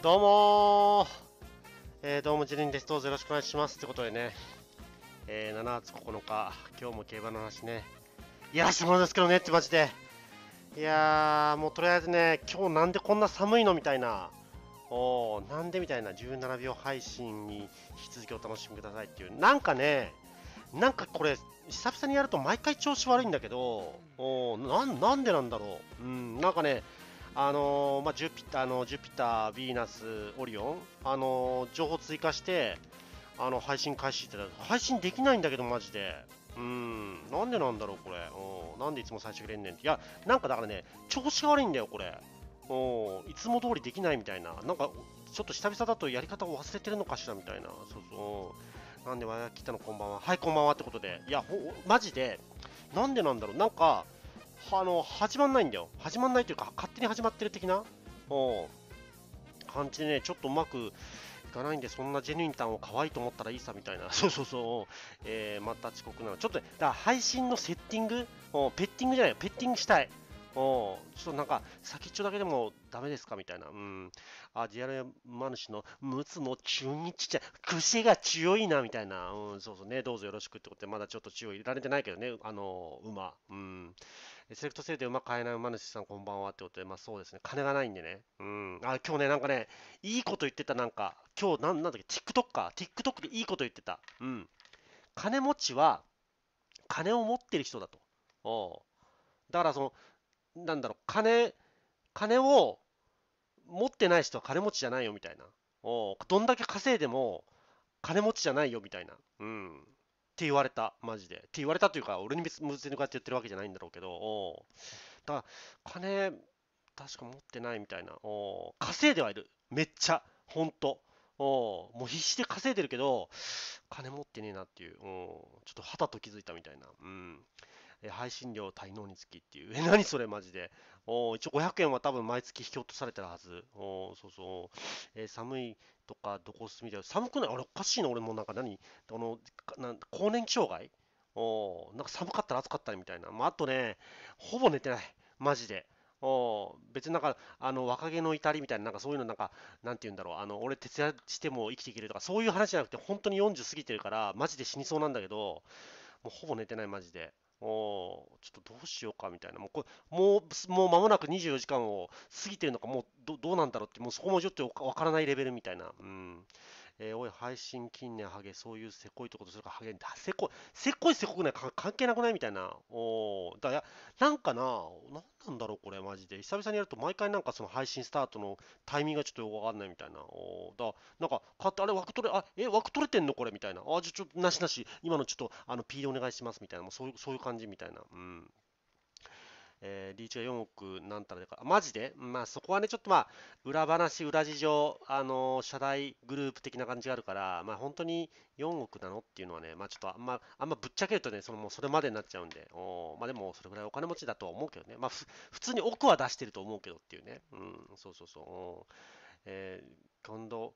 どうもえー、どうもジリンです。どうぞよろしくお願いします。ってことでね、えー、7月9日、今日も競馬の話ね、やらせてもらうんですけどねってマジで。いやー、もうとりあえずね、今日なんでこんな寒いのみたいな、おー、なんでみたいな17秒配信に引き続きお楽しみくださいっていう、なんかね、なんかこれ、久々にやると毎回調子悪いんだけど、おーななんでなんだろう。うん、なんかね、あのー、まあ、ジュピターのジュピター、ヴィーナス、オリオン、あのー、情報追加して、あの配信開始って配信できないんだけど、マジで。うん、なんでなんだろう、これ。うん、なんでいつも最初くれんねんって。いや、なんかだからね、調子が悪いんだよ、これ。おいつも通りできないみたいな。なんか、ちょっと久々だとやり方を忘れてるのかしらみたいな。そうそう。なんで、わやきたのこんばんは。はい、こんばんはってことで。いや、ほ、マジで、なんでなんだろう。なんか、あの、始まんないんだよ。始まんないというか、勝手に始まってる的な、感じでね、ちょっとうまく、いかないんで、そんなジェニインタンを可愛いと思ったらいいさみたいな、そうそうそう、えー、また遅刻なの。ちょっとね、だから配信のセッティング、ペッティングじゃないよ、ペッティングしたい。おちょっとなんか、先っちょだけでもダメですかみたいな。うん。あ、ディアルマヌシのムツの中日ちゃ、癖が強いな、みたいな。うん、そうそうね、どうぞよろしくってことで、まだちょっと強い入れられてないけどね、あのー、馬。うん。セレクトセールで馬買えない馬主さんこんばんはってことで、まあそうですね、金がないんでね。うん。あ、今日ね、なんかね、いいこと言ってた、なんか、今日、なんなんだっけ、TikTok か。TikTok でいいこと言ってた。うん。金持ちは、金を持ってる人だと。おだからその、なんだろう、金、金を持ってない人は金持ちじゃないよみたいな。おどんだけ稼いでも金持ちじゃないよみたいな。うん。って言われた、マジで。って言われたというか、俺に別にこうやって言ってるわけじゃないんだろうけど、おだから、金、確か持ってないみたいな、お稼いではいる。めっちゃ、ほんと。おもう必死で稼いでるけど、金持ってねえなっていう、おちょっとはたと気づいたみたいな。うん。配信料滞納につきっていう、え、何それマジで。お一応500円は多分毎月引き落とされてるはず。おそうそう、えー、寒いとかどこ住みたい。寒くないあれおかしいな、俺もなんか何あのな更年期障害おなんか寒かったら暑かったりみたいな。まあ、あとね、ほぼ寝てない。マジで。お別になんかあの若気の至りみたいな、なんかそういうのなんか、なんて言うんだろう、あの俺、徹夜しても生きていけるとか、そういう話じゃなくて、本当に40過ぎてるから、マジで死にそうなんだけど、もうほぼ寝てない、マジで。おちょっとどうしようかみたいな、もうこれもうもう間もなく24時間を過ぎてるのか、もうどうなんだろうって、もうそこもちょっと分からないレベルみたいな、うん、えー、おい、配信近年ハゲ、そういうせこいとことするからハゲに、せこい、せこいせこくないか関係なくないみたいな。おだや、なんかな、なんなんだろう、これ、マジで。久々にやると、毎回なんかその配信スタートのタイミングがちょっとよくわかんないみたいな。おだなんか、買って、あれ、枠取れ、あ、え、枠取れてんのこれみたいな。あ、じゃ、ちょっと、なしなし、今のちょっと、あの、P でお願いしますみたいな、もうそういう、そういう感じみたいな。うん。えー、リーチが4億なんたらでか、マジでまあそこはね、ちょっとまあ、裏話、裏事情、あのー、社内グループ的な感じがあるから、まあ本当に4億なのっていうのはね、まあちょっとあんま、あんまぶっちゃけるとね、そのもうそれまでになっちゃうんで、おまあでもそれぐらいお金持ちだとは思うけどね、まあ普通に億は出してると思うけどっていうね、うん、そうそうそう、えー、近藤、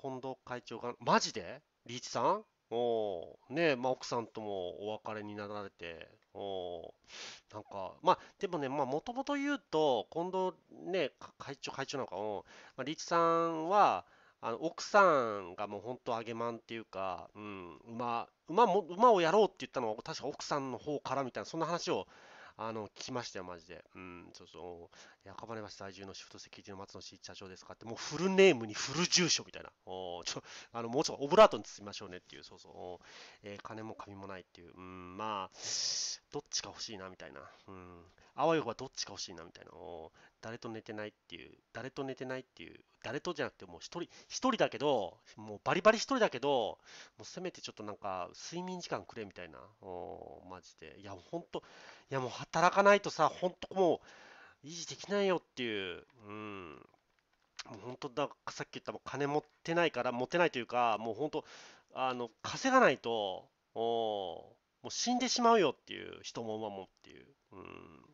近藤会長が、マジでリーチさんおねまあ、奥さんともお別れになられて、おなんか、まあ、でもね、まあ、もともと言うと、近藤ね、会長、会長なんかも、まあ、リーチさんは、あの奥さんがもう本当あげまんっていうか、うん、馬馬も馬をやろうって言ったのは確か奥さんの方からみたいなそんな話をあの、きましたよ、マジで。うん、そうそう。赤羽橋在住のシフトセキュリティの松野市社長ですかって、もうフルネームにフル住所みたいな。おちょ、あの、もうちょっとオブラートに包みましょうねっていう、そうそう。えー、金も紙もないっていう。うん、まあ、どっちか欲しいな、みたいな。うん。あわよはどっちか欲しいなみたいなのを、誰と寝てないっていう、誰と寝てないっていう、誰とじゃなくてもう一人、一人だけど、もうバリバリ一人だけど、もうせめてちょっとなんか睡眠時間くれみたいな、おマジで。いや、ほんと、いやもう働かないとさ、ほんともう維持できないよっていう、うん。もう本当だ、さっき言ったも金持ってないから、持ってないというか、もう本当、あの、稼がないと、おもう死んでしまうよっていう、人も馬もっていう。うん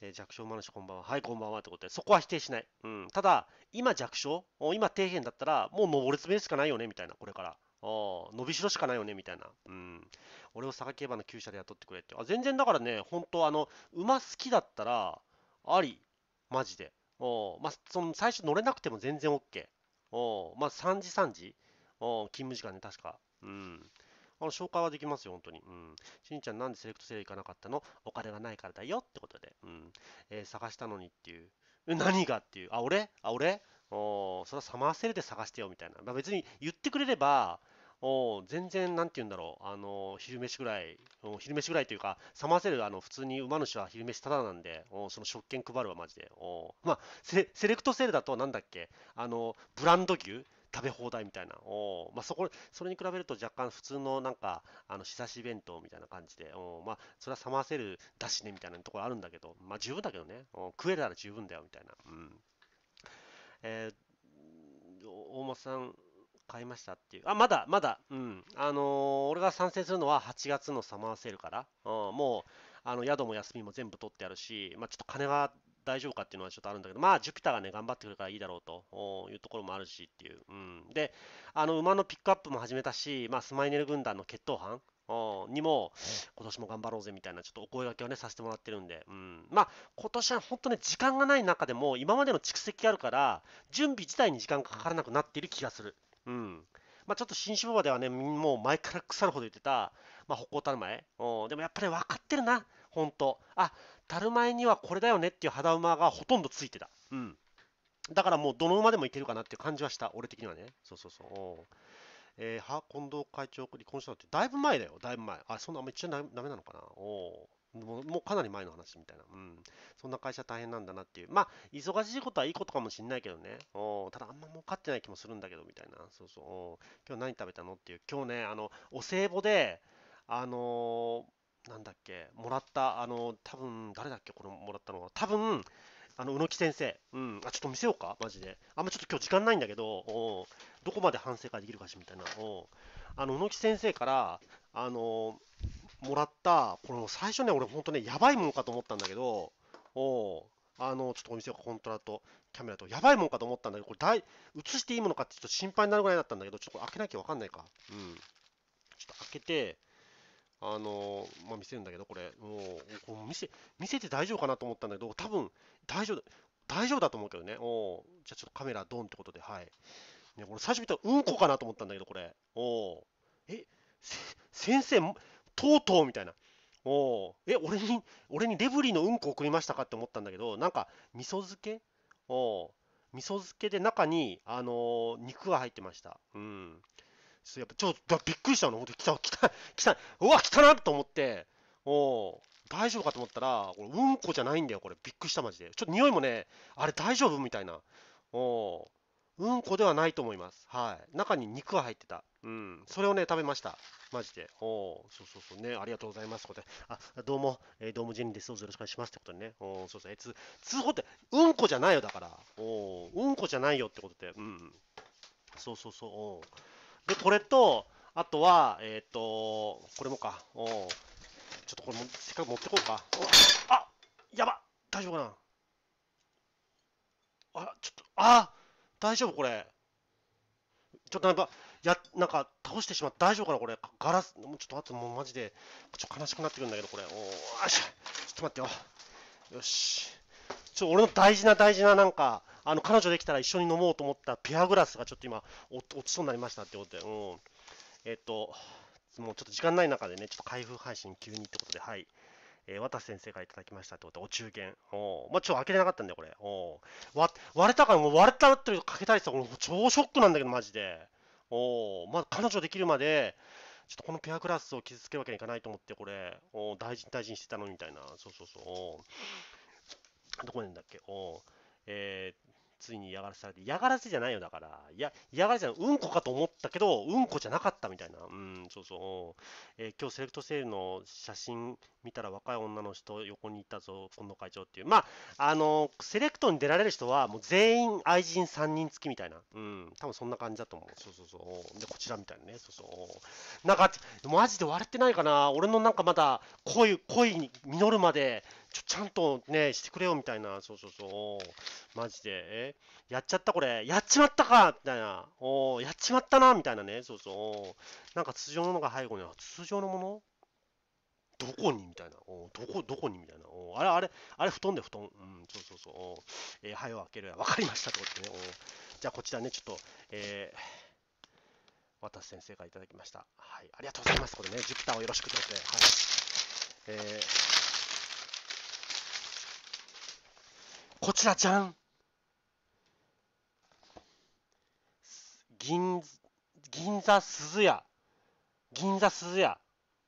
えー、弱小マナシこんばんは。はい、こんばんはってことで、そこは否定しない。うん。ただ、今弱小今底辺だったら、もう登り詰めるしかないよね、みたいな、これから。あ伸びしろしかないよねみたいな。うん。俺を佐賀競馬の厩舎で雇ってくれって。あ全然だからね、本当あの、馬好きだったら、あり。マジで。おまあ、その最初乗れなくても全然 OK。おまあ、3時3時お勤務時間ね、確か。うん。あの紹介はできますよ、本当に。うん。しんちゃん、なんでセレクトセール行かなかったのお金がないからだよってことで。うん。えー、探したのにっていう。何がっていう。あ、俺あ、俺おそれはサマーセールで探してよみたいな。まあ、別に言ってくれれば、お全然、なんて言うんだろう、あの昼飯ぐらい、昼飯ぐらいというか、サマーセール、あの普通に馬主は昼飯ただなんで、おその食券配るわ、マジで。おまあセ、セレクトセールだと、なんだっけ、あのブランド牛食べ放題みたいな、おまあ、そこそれに比べると若干普通のなんか、あの仕差し弁当みたいな感じで、おまあ、それは冷ませるだしねみたいなところあるんだけど、まあ、十分だけどね、お食えるなら十分だよみたいな。うんえー、大本さん、買いましたっていう。あ、まだ、まだ、うん。あのー、俺が参戦するのは8月のサマーセールから、うん、もう、あの宿も休みも全部取ってあるし、まあ、ちょっと金が大丈夫かっていうのはちょっとあるんだけど、まあ、ジュピターがね、頑張ってくるからいいだろうというところもあるしっていう。うん、で、あの馬のピックアップも始めたし、まあ、スマイネル軍団の決闘班にも、今年も頑張ろうぜみたいな、ちょっとお声がけをね、させてもらってるんで、うん、まあ、今年は本当ね、時間がない中でも、今までの蓄積があるから、準備自体に時間がかからなくなっている気がする。うんまあ、ちょっと新種馬ではね、もう前から腐るほど言ってた、まあ、歩行たる前、でもやっぱり分かってるな、本当。あたる前にはこれだよねっていう肌馬がほとんどついてた。うん。だからもうどの馬でもいけるかなっていう感じはした、俺的にはね。そうそうそう。えー、は、近藤会長離婚したのって、だいぶ前だよ、だいぶ前。あ、そんな、めっちゃダメなのかな。おもうもうかなり前の話みたいな。うん。そんな会社大変なんだなっていう。まあ、忙しいことはいいことかもしんないけどね。おただ、あんま儲かってない気もするんだけど、みたいな。そうそう。今日何食べたのっていう。今日ね、あの、お歳暮で、あのーなんだっけ、もらった、あの、多分誰だっけ、これもらったのは。多分あの、宇野木先生。うん。あ、ちょっと見せようか、マジで。あんまちょっと今日時間ないんだけど、おどこまで反省会できるかしみたいな。おあの、宇野木先生から、あのもらった、この最初ね、俺ほんとね、やばいもんかと思ったんだけど、おあの、ちょっとお店がコントラとキャメラと、やばいもんかと思ったんだけど、これ大、映していいものかってちょっと心配になるぐらいだったんだけど、ちょっと開けなきゃわかんないか。うん。ちょっと開けて、あのまあ、見せるんだけど、これ、もう、こう見せ見せて大丈夫かなと思ったんだけど、多分大丈夫、大丈夫だと思うけどね。おじゃあちょっとカメラドンってことで、はい。ね、これ最初見たらうんこかなと思ったんだけど、これ。おえ、先生、とうとうみたいな。おえ、俺に、俺にレブリーのうんこを食いましたかって思ったんだけど、なんか、味噌漬けお味噌漬けで中に、あのー、肉が入ってました。うん。やっぱちょっとびっくりしたの、本来た、来た、来た、うわ、来たなと思って、お大丈夫かと思ったら、これうんこじゃないんだよ、これ。びっくりした、マジで。ちょっと匂いもね、あれ大丈夫みたいな。おうんこではないと思います。はい。中に肉が入ってた。うん。それをね、食べました。マジで。おそうそうそうね。ありがとうございます。こあ、どうも、えー、どうもジェニーです。どうぞよろしくお願いします。ってことね。おそうそう。えー、通報って、うんこじゃないよ、だから。おうんこじゃないよってことで。うん。そうそうそう。おで、これと、あとは、えっ、ー、と、これもか。おちょっとこれも、せっかく持ってこうか。あやば大丈夫かなあちょっと、あ大丈夫これ。ちょっとなんか、や、なんか、倒してしまった大丈夫かなこれ。ガラス、もうちょっとあともうマジで、ちょっと悲しくなってくるんだけど、これ。おーし、ちょっと待ってよ。よし。ちょ、俺の大事な大事ななんか、あの、彼女できたら一緒に飲もうと思ったペアグラスがちょっと今、落ちそうになりましたってことで、うん。えっと、もうちょっと時間ない中でね、ちょっと開封配信急にってことで、はい。えー、渡先生からいただきましたってことで、お中元。おまあ、ちょ開けれなかったんだよ、これ。お割れたから、もう割れたってかけたりしたら、超ショックなんだけど、マジで。おまあ、彼女できるまで、ちょっとこのペアクラスを傷つけるわけにいかないと思って、これ、お大事に大事にしてたのみたいな。そうそうそう。どこにいるんだっけおえー、ついに嫌がらせされて、嫌がらせじゃないよだから、いや嫌がらせじゃない、うんこかと思ったけど、うんこじゃなかったみたいな、うん、そうそう、えー、今日セレクトセールの写真見たら若い女の人横にいたぞ、今野会長っていう、まあ、あのー、セレクトに出られる人は、もう全員愛人3人付きみたいな、うん、多分そんな感じだと思う、そうそうそう、で、こちらみたいなね、そうそう、なんか、マジで割れてないかな、俺のなんかまだ恋、恋に実るまで、ちょちゃんとね、してくれよみたいな、そうそうそう、マジで、えやっちゃったこれ、やっちまったかみたいな、おやっちまったなみたいなね、そうそう、なんか通常のものが背後には、通常のものどこにみたいな。おどこ、どこにみたいな。おあれ、あれ、あれ、布団で布団。うん、そうそうそう。おえー、灰を開ける。わかりました。ってね。おじゃあ、こちらね、ちょっと、えー、渡先生がいただきました。はい。ありがとうございます。これね、ジュピターをよろしくということで。はい。えーこちらじゃん銀、銀座鈴屋。銀座鈴屋。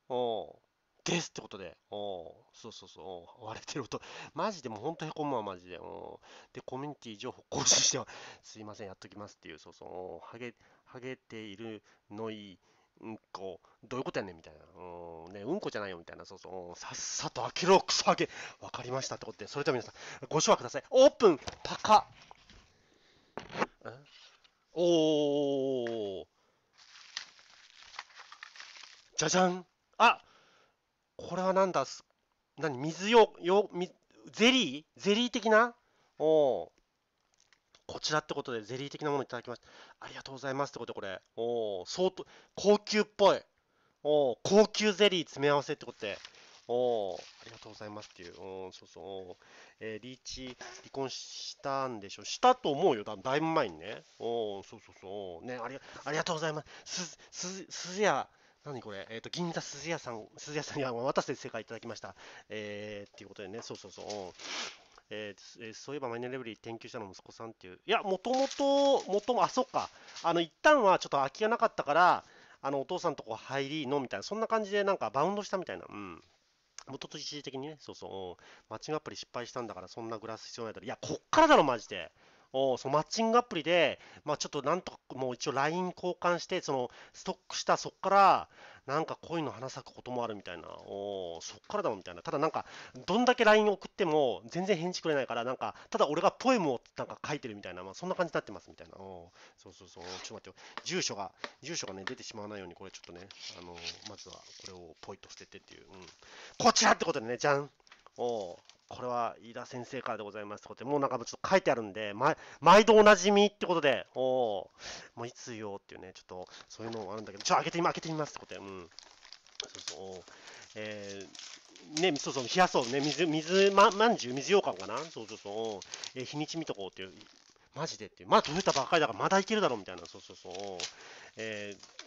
おですってことで。おそうそうそう。割れてる音。マジでもうほんとへこむわ、マジで。おで、コミュニティ情報更新しては、すいません、やっときますっていう、そうそう。ハゲ、ハゲているのい、うんこ、どういうことやねんみたいな。うん、ね、うんこじゃないよみたいな。そうそう。さっさと開けろ、クソゲ。わかりましたってことで、それでは皆さん、ご唱和ください。オープンパカおーじゃじゃんあこれはなんだす何水よ、よ、み、ゼリーゼリー的なおお。こちらってことでゼリー的なものいただきました。ありがとうございますってことで、これ。おお相当、高級っぽい。おお高級ゼリー詰め合わせってことで。おおありがとうございますっていう。おおそうそう。えー、リーチ、離婚したんでしょしたと思うよ。だだいぶ前にね。おおそうそうそう。ね、ありありがとうございます。す、す、すずや。何これ、えっ、ー、と、銀座鈴屋さん、鈴屋さんには、私で正解いただきました。えー、っていうことでね、そうそうそう。えーえー、そういえばマイネレブリー研究者の息子さんっていう、いや、もともと、もとも、あ、そっか、あの、一旦はちょっと空きがなかったから、あの、お父さんとこ入りの、みたいな、そんな感じで、なんかバウンドしたみたいな、うん。もとと一時的にね、そうそう、マッチングアプリ失敗したんだから、そんなグラス必要ないだろ。いや、こっからだろ、マジで。おそのマッチングアプリで、まあ、ちょっとなんとかもう一応 LINE 交換して、そのストックした、そこから、なんか恋の花咲くこともあるみたいな、おそっからだろみたいな、ただなんか、どんだけ LINE 送っても全然返事くれないから、なんか、ただ俺がポエムをなんか書いてるみたいな、まあ、そんな感じになってますみたいな、おそうそうそう、ちょっと待ってよ、住所が、住所がね、出てしまわないように、これちょっとね、あのまずはこれをポイと捨ててっていう、うん、こちらってことでね、じゃん、おこれは飯田先生からでございますってことで、もうなんかちょっと書いてあるんで、ま、毎度おなじみってことで、おお、もういつよっていうね、ちょっとそういうのもあるんだけど、ちょ開けてみ、開けてみますってことで、うん。そうそう。えー、ね、そうそう、冷やそうね、水、水ま、まんじゅう、水羊羹かなそうそうそう。えー、日にち見とこうっていう。マジでっていう。まあ、取れたばっかりだから、まだいけるだろうみたいな。そうそうそう。えー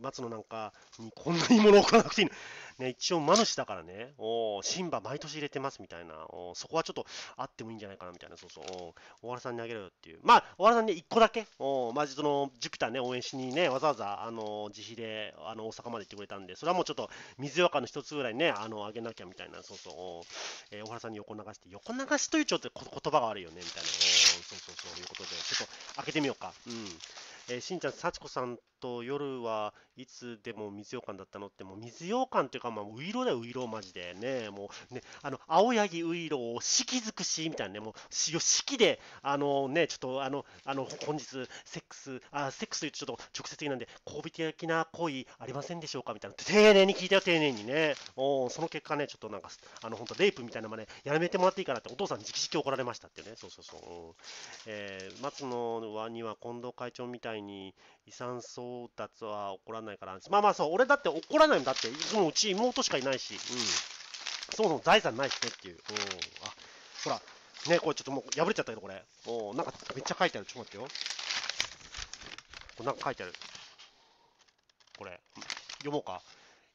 松野なんかにこんなに物の送らなくていいの。ね、一応、マヌシだからね、おシンバ毎年入れてますみたいなお、そこはちょっとあってもいいんじゃないかなみたいな、そうそう、お大原さんにあげろよっていう。まあ、大原さんね、1個だけ、おまあ、そのジュピターね、応援しにね、わざわざ、あの自費であの大阪まで行ってくれたんで、それはもうちょっと水若の一つぐらいね、あのあげなきゃみたいな、そうそう、おえー、大原さんに横流して、横流しというちょっと言葉があるよねみたいな、おそうそうそういうことで、ちょっと開けてみようか。うんえー、しんちゃん、幸子さんと夜はいつでも水羊羹だったのって、もう水羊羹っていうか、まあ、ういろだよ、ういろ、マジでね。もうね、あの、青柳ういろを四季尽くし、みたいなね、もう、四季で、あのね、ちょっと、あの、あの、本日、セックス、あ、セックスというとちょっと直接的なんで、交尾的な恋ありませんでしょうかみたいな。丁寧に聞いたよ、丁寧にね。おその結果ね、ちょっとなんか、あの、本当レイプみたいなまね、やめてもらっていいかなって、お父さんに直々怒られましたってね。そうそうそう。うん、えー、松野はには近藤会長みたいたいに遺産争奪は起こらないからまあまあそう、俺だって起こらないんだって、もううち妹しかいないし、うん。そもそも財産ないしねっていう。うん。あ、ほら、ね、これちょっともう破れちゃったけど、これ。おなんかめっちゃ書いてある。ちょっと待ってよ。これなんか書いてある。これ、読もうか。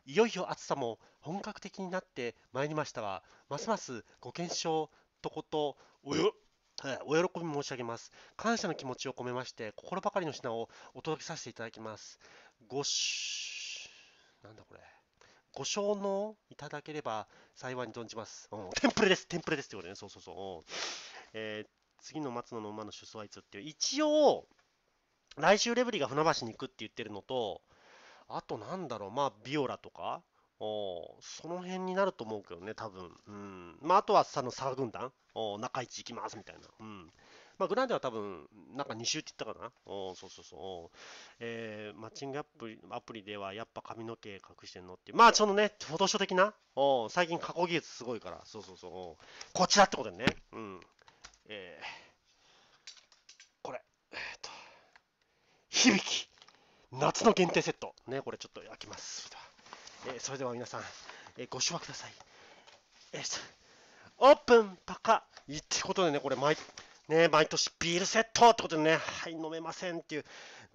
いよいよ暑さも本格的になってまいりましたが、ますますご健勝とこと、およ、お喜び申し上げます。感謝の気持ちを込めまして、心ばかりの品をお届けさせていただきます。ごし、なんだこれ。ご承納いただければ幸いに存じます。うん、テンプレです、テンプレですってことね。そうそうそう。えー、次の松野の馬の出走はいつっていう。一応、来週レブリが船橋に行くって言ってるのと、あとなんだろう、まあ、ビオラとか、おその辺になると思うけどね、多分。うん。まあ、あとは、その、佐賀軍団、お中市行きます、みたいな。うん。まあ、グランデは多分、なんか2周って言ったかな。おそうそうそう。えー、マッチングアプリアプリでは、やっぱ髪の毛隠してんのっていう。まあ、そのね、フォトショー的な、お最近加工技術すごいから、そうそうそう。こちらってことでね。うん。えー、これ、えー、っと、響き夏の限定セット。ね、これちょっと開きます。えそれでは皆さん、えご唱和ください。えー、オープンパカいってことでね、これ毎、ね、毎年ビールセットってことでね、はい、飲めませんっていう、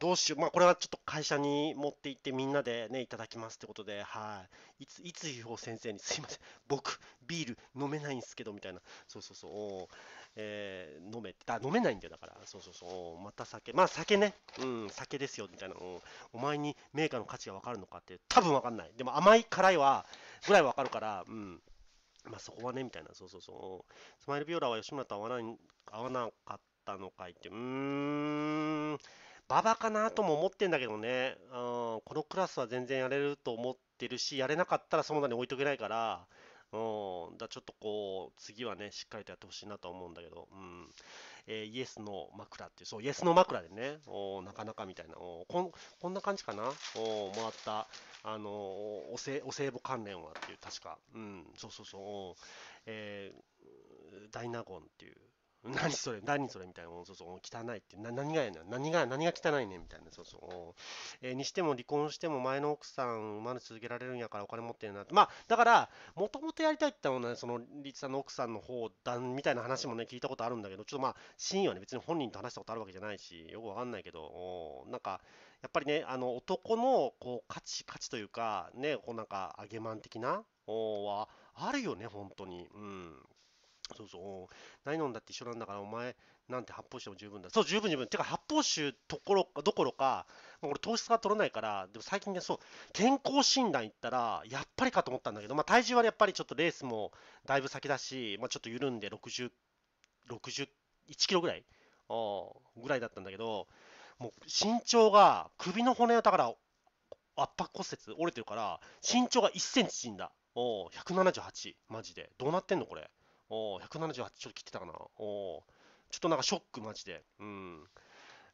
どうしよう、まあ、これはちょっと会社に持って行ってみんなでね、いただきますってことで、はい、いつ、いつゆう先生に、すいません、僕、ビール飲めないんですけど、みたいな、そうそうそう、えー、飲めあ、飲めないんだよ、だから。そうそうそう、また酒。まあ、酒ね。うん、酒ですよ、みたいな。うん、お前にメーカーの価値が分かるのかって、多分分かんない。でも、甘い辛いは、ぐらい分かるから、うん。まあ、そこはね、みたいな。そうそうそう。スマイルビオラは吉村と合わない合わなかったのかいって、うーん。馬場かなとも思ってんだけどね、うん、このクラスは全然やれると思ってるし、やれなかったらその場に置いとけないから、うん、だちょっとこう、次はね、しっかりとやってほしいなと思うんだけど、うん。えー、イエスの枕っていう、そう、イエスの枕でね、おなかなかみたいな、おこんこんな感じかな、おもらった、あのおせ、お歳暮関連はっていう、確か、うん、そうそうそう、おえー、ダイナゴンっていう、何それ何それみたいなそうそう汚いってな何がやねん何が何が汚いねんみたいなそうそう、えー、にしても離婚しても前の奥さんまで続けられるんやからお金持ってるなまあだからもともとやりたいって言ったのねそのリツさんの奥さんの方だん、みたいな話もね聞いたことあるんだけどちょっとまあ真意はね別に本人と話したことあるわけじゃないしよくわかんないけどなんかやっぱりねあの男のこう価値価値というかねこうなんかあげまん的なおはあるよね本当にうんそうそう。何飲んだって一緒なんだから、お前なんて発泡酒でも十分だ。そう、十分十分。てか、発泡酒ところどころか、もう俺糖質が取らないから、でも最近ね、そう、健康診断行ったら、やっぱりかと思ったんだけど、まあ体重はやっぱりちょっとレースもだいぶ先だし、まあちょっと緩んで60、61キロぐらいぐらいだったんだけど、もう身長が、首の骨だから、圧迫骨折折れてるから、身長が1センチ縮んだ。お178、マジで。どうなってんのこれ。お178ちょっと切ってたかな。おちょっとなんかショック、マジで。うん。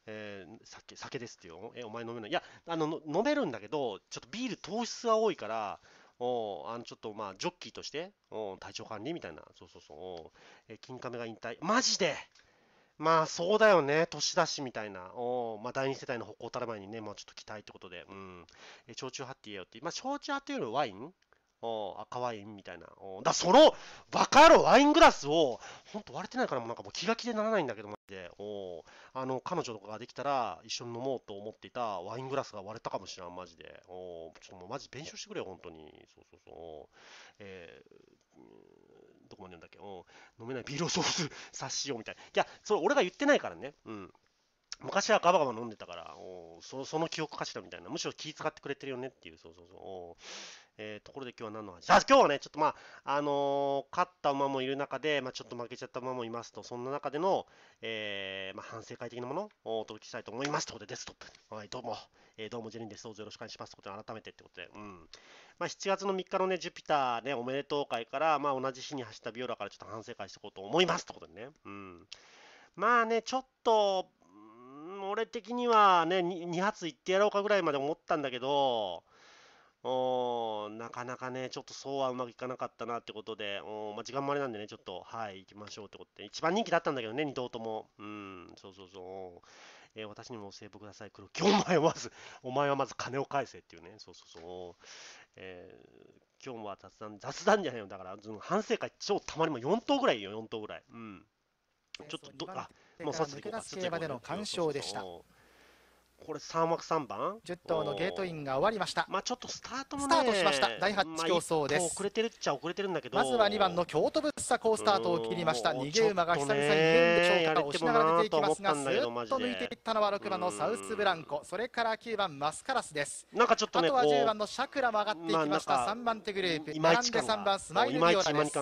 えー、酒酒ですってよ。え、お前飲めない。いや、あの、飲めるんだけど、ちょっとビール糖質は多いから、おあのちょっとまあ、ジョッキーとしてお、体調管理みたいな。そうそうそう。おえー、金亀が引退。マジでまあそうだよね、年だしみたいな、おまあ、第二世代の歩行たる前にね、もうちょっと期待ってことで、うん、え焼酎ハって言えよって、まあ、焼酎ハっていうのはワインお赤ワインみたいな。おだその、バカ野郎ワイングラスを、ほんと割れてないからもうなんかもう気が気でならないんだけど、で。おあの、彼女とかができたら、一緒に飲もうと思っていたワイングラスが割れたかもしれん、マジで。おちょっともうマジ弁償してくれよ、本当に。そうそうそう。えー、どこまで言うんだっけお飲めないビールをソース 察しようみたいな。いや、それ俺が言ってないからね。うん。昔はガバガバ飲んでたから、おそその記憶かしらみたいな。むしろ気使ってくれてるよねっていう、そうそうそう。えー、ところで今日は何の話あ、今日はね、ちょっとまあ、あのー、勝った馬もいる中で、まあ、ちょっと負けちゃった馬もいますと、そんな中での、えー、まあ、反省会的なものをお届けしたいと思いますということで、デストップ。はい、どうも、えー、どうもジェリンです。どうぞよろしくお願いしますということで、改めてってことで、うん。まあ、7月の3日のね、ジュピターね、おめでとう会から、まあ、同じ日に走ったビオラからちょっと反省会していこうと思いますってことでね、うん。まあね、ちょっと、俺的にはね2、2発いってやろうかぐらいまで思ったんだけど、おなかなかね、ちょっとそうはうまくいかなかったなってことで、おまあ、時間もあれなんでね、ちょっと、はい、行きましょうってことで、一番人気だったんだけどね、2頭とも。うん、そうそうそう。えー、私にもお歳暮ください、黒木。お前はまず、お前はまず金を返せっていうね、そうそうそう。えー、今日は雑談、雑談じゃないよ、だから、反省会、超たまにも4頭ぐらいよ、4頭ぐらい。うん。ちょっとど、あ、もう早速きこでの鑑賞でした。これ3枠3番10頭のゲートインが終わりましたまあちょっとスタートも、ね、スタートしました第8競争です、まあ、遅れてるっちゃ遅れてるんだけどまずは2番の京都ぶっさ好スタートを切りました逃げ馬が久々に変でしょうか押しながら出ていきますがスッと抜いていったのは6番のサウスブランコそれから9番マスカラスですなんかちょっと、ね、あとは10番のシャクラも上がっていきました3番手グループ並んで3番スマイルビオラです2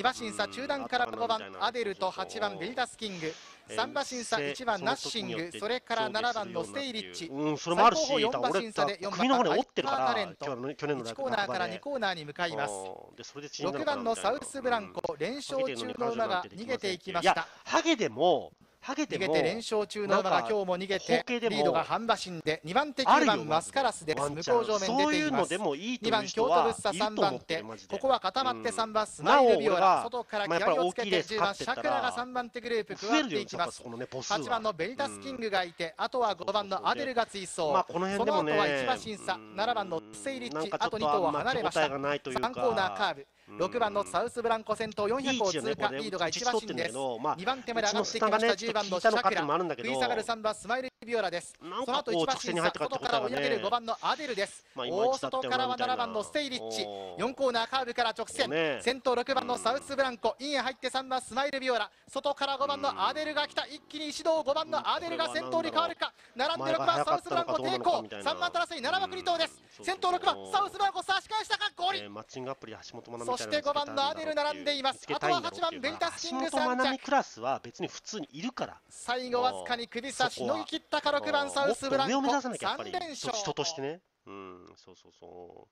馬身差中段から5番アデルと8番ビルダスキング3馬身差1番ナッシングそれから7番のステイリッチ、うん、それもあるし4馬身差で4番のパータレント1コーナーから2コーナーに向かいます6番のサウスブランコ、連勝中の馬が逃げていきましたハゲでも逃げて連勝中なの馬が今日も逃げてリードが半馬身で2番手9番マスカラスです向こう上面出ています2番京都ブッサ3番手ここは固まって3番スマイルビオラ外から気合をつけて10番シャクラが3番手グループ加わっていきます8番のベリタスキングがいてあとは5番のアデルが追走その後は1馬身差7番のセイリッチあと2頭は離れました3コーナーカーブ6番のサウスブランコ先頭400を通過、リードが1馬身です。2番手まで上がってきました10番のシャクラ、食い下がる3番スマイルビオラです。その後1馬身差、外から追い上げる5番のアデルです。大外からは7番のステイリッチ、4コーナーカーブから直線、先頭6番のサウスブランコ、インへ入って3番スマイルビオラ、外から5番のアデルが来た、一気に石堂5番のアデルが先頭に変わるか、並んで6番サウスブランコ抵抗、3番ラスい7リト頭です。先頭6番サウスブランコ差し返したか、ゴリ。マッチングアプリ橋本真奈美して5番のアデル並んでいますあとは8番ベイタスキングスランチクラスは別に普通にいるから最後わずかに首差しのぎ切ったか6番サウスブランコ3連勝人としてねうんそうそうそ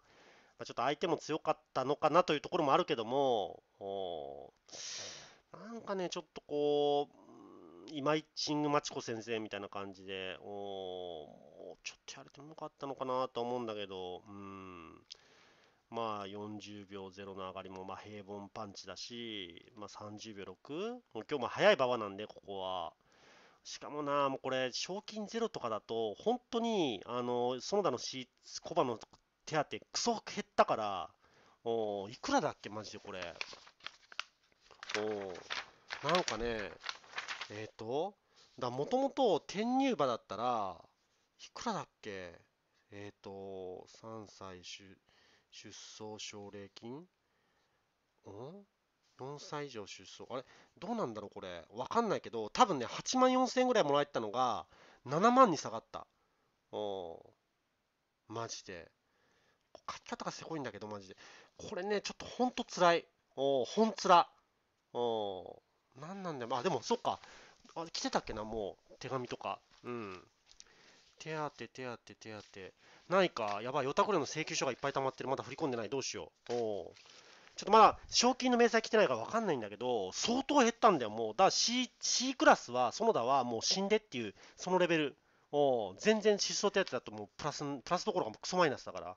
うちょっと相手も強かったのかなというところもあるけども、なんかね、ちょっとこう、今井チングマチコ先生みたいな感じで、もうちょっとやれてもよかったのかなと思うんだけど、うん、まあ、40秒0の上がりもまあ平凡パンチだし、まあ、30秒 6? もう今日も早い馬場なんで、ここは。しかもな、もうこれ、賞金ゼロとかだと、本当に、あの、園田のシーコの手当、クソ減ったから、おいくらだっけ、マジでこれ。おなんかね、えっ、ー、と、だもともと転入馬だったら、いくらだっけえっ、ー、と、3歳出走奨励金うん4歳以上出走。あれどうなんだろうこれ。わかんないけど、多分ね、8万4000円ぐらいもらえたのが、7万に下がった。おマジで。勝ち方がすごいんだけど、マジで。これね、ちょっとほんと辛い。おほんつら。おなんなんだよ。まあでも、そっか。あれ、来てたっけな、もう。手紙とか。うん。手当て、手当て、手当て。ないか。やばい。ヨタコレの請求書がいっぱい溜まってる。まだ振り込んでない。どうしよう。おちょっとまだ、賞金の明細来てないから分かんないんだけど、相当減ったんだよ、もう。だから C, C クラスは、園田はもう死んでっていう、そのレベル。お全然失踪手当だともうプラス、プラスどころかもクソマイナスだから。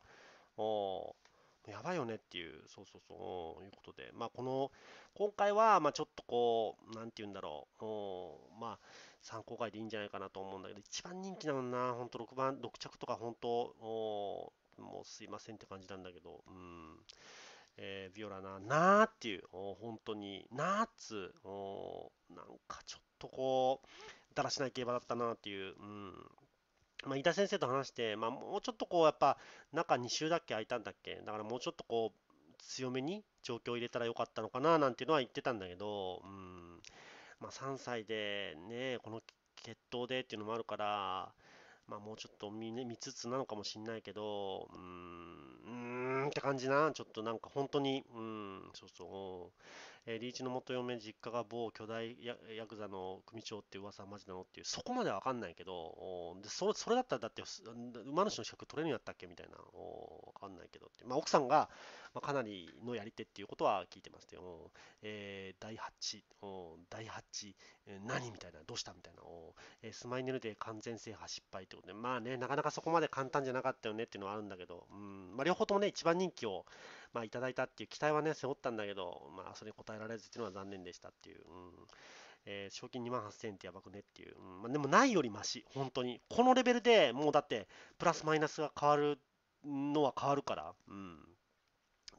おやばいよねっていう、そうそうそう、いうことで、まあ、この、今回は、まあ、ちょっとこう、なんて言うんだろう、まあ、参考外でいいんじゃないかなと思うんだけど、一番人気なのな、本当6番、6着とか本当、もう、もうすいませんって感じなんだけど、うん。えー、ビオラな、なーっていう、本当に、なーっつお、なんかちょっとこう、だらしない競馬だったなっていう、うん。まあ、井田先生と話して、まあ、もうちょっとこう、やっぱ、中2週だっけ、空いたんだっけ、だからもうちょっとこう、強めに状況を入れたらよかったのかななんていうのは言ってたんだけど、うん。まあ、3歳でね、この決闘でっていうのもあるから、まあ、もうちょっと見,、ね、見つつなのかもしんないけど、うーん、うーんって感じな、ちょっとなんか本当に、うん、そうそう、えー、リーチの元嫁、実家が某巨大ヤヤクザの組長って噂はマジなのっていう、そこまでは分かんないけど、でそそれだったらだって、馬主の資格取れるんやったっけみたいな、分かんないけどって、まあ、奥さんが、まあ、かなりのやり手っていうことは聞いてましたよ。えー、第8、第8、何みたいな、どうしたみたいな、えスマイネルで完全制覇失敗ってことで、まあね、なかなかそこまで簡単じゃなかったよねっていうのはあるんだけど、うんまあ、両方ともね、一番人気を、まあ、いただいたっていう期待はね、背負ったんだけど、まあ、それに応えられずっていうのは残念でしたっていう。うんえー、賞金2万8000円ってやばくねっていう、うんまあ、でもないよりマシ、本当に。このレベルでもうだって、プラスマイナスが変わるのは変わるから、うん、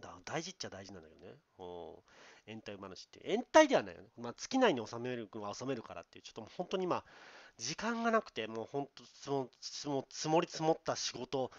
だ大事っちゃ大事なんだけどね。延滞話って。延滞ではないよね。まあ、尽に収める分は収めるからっていう、ちょっともう本当に今、時間がなくて、もう本当、積も積もり積もった仕事、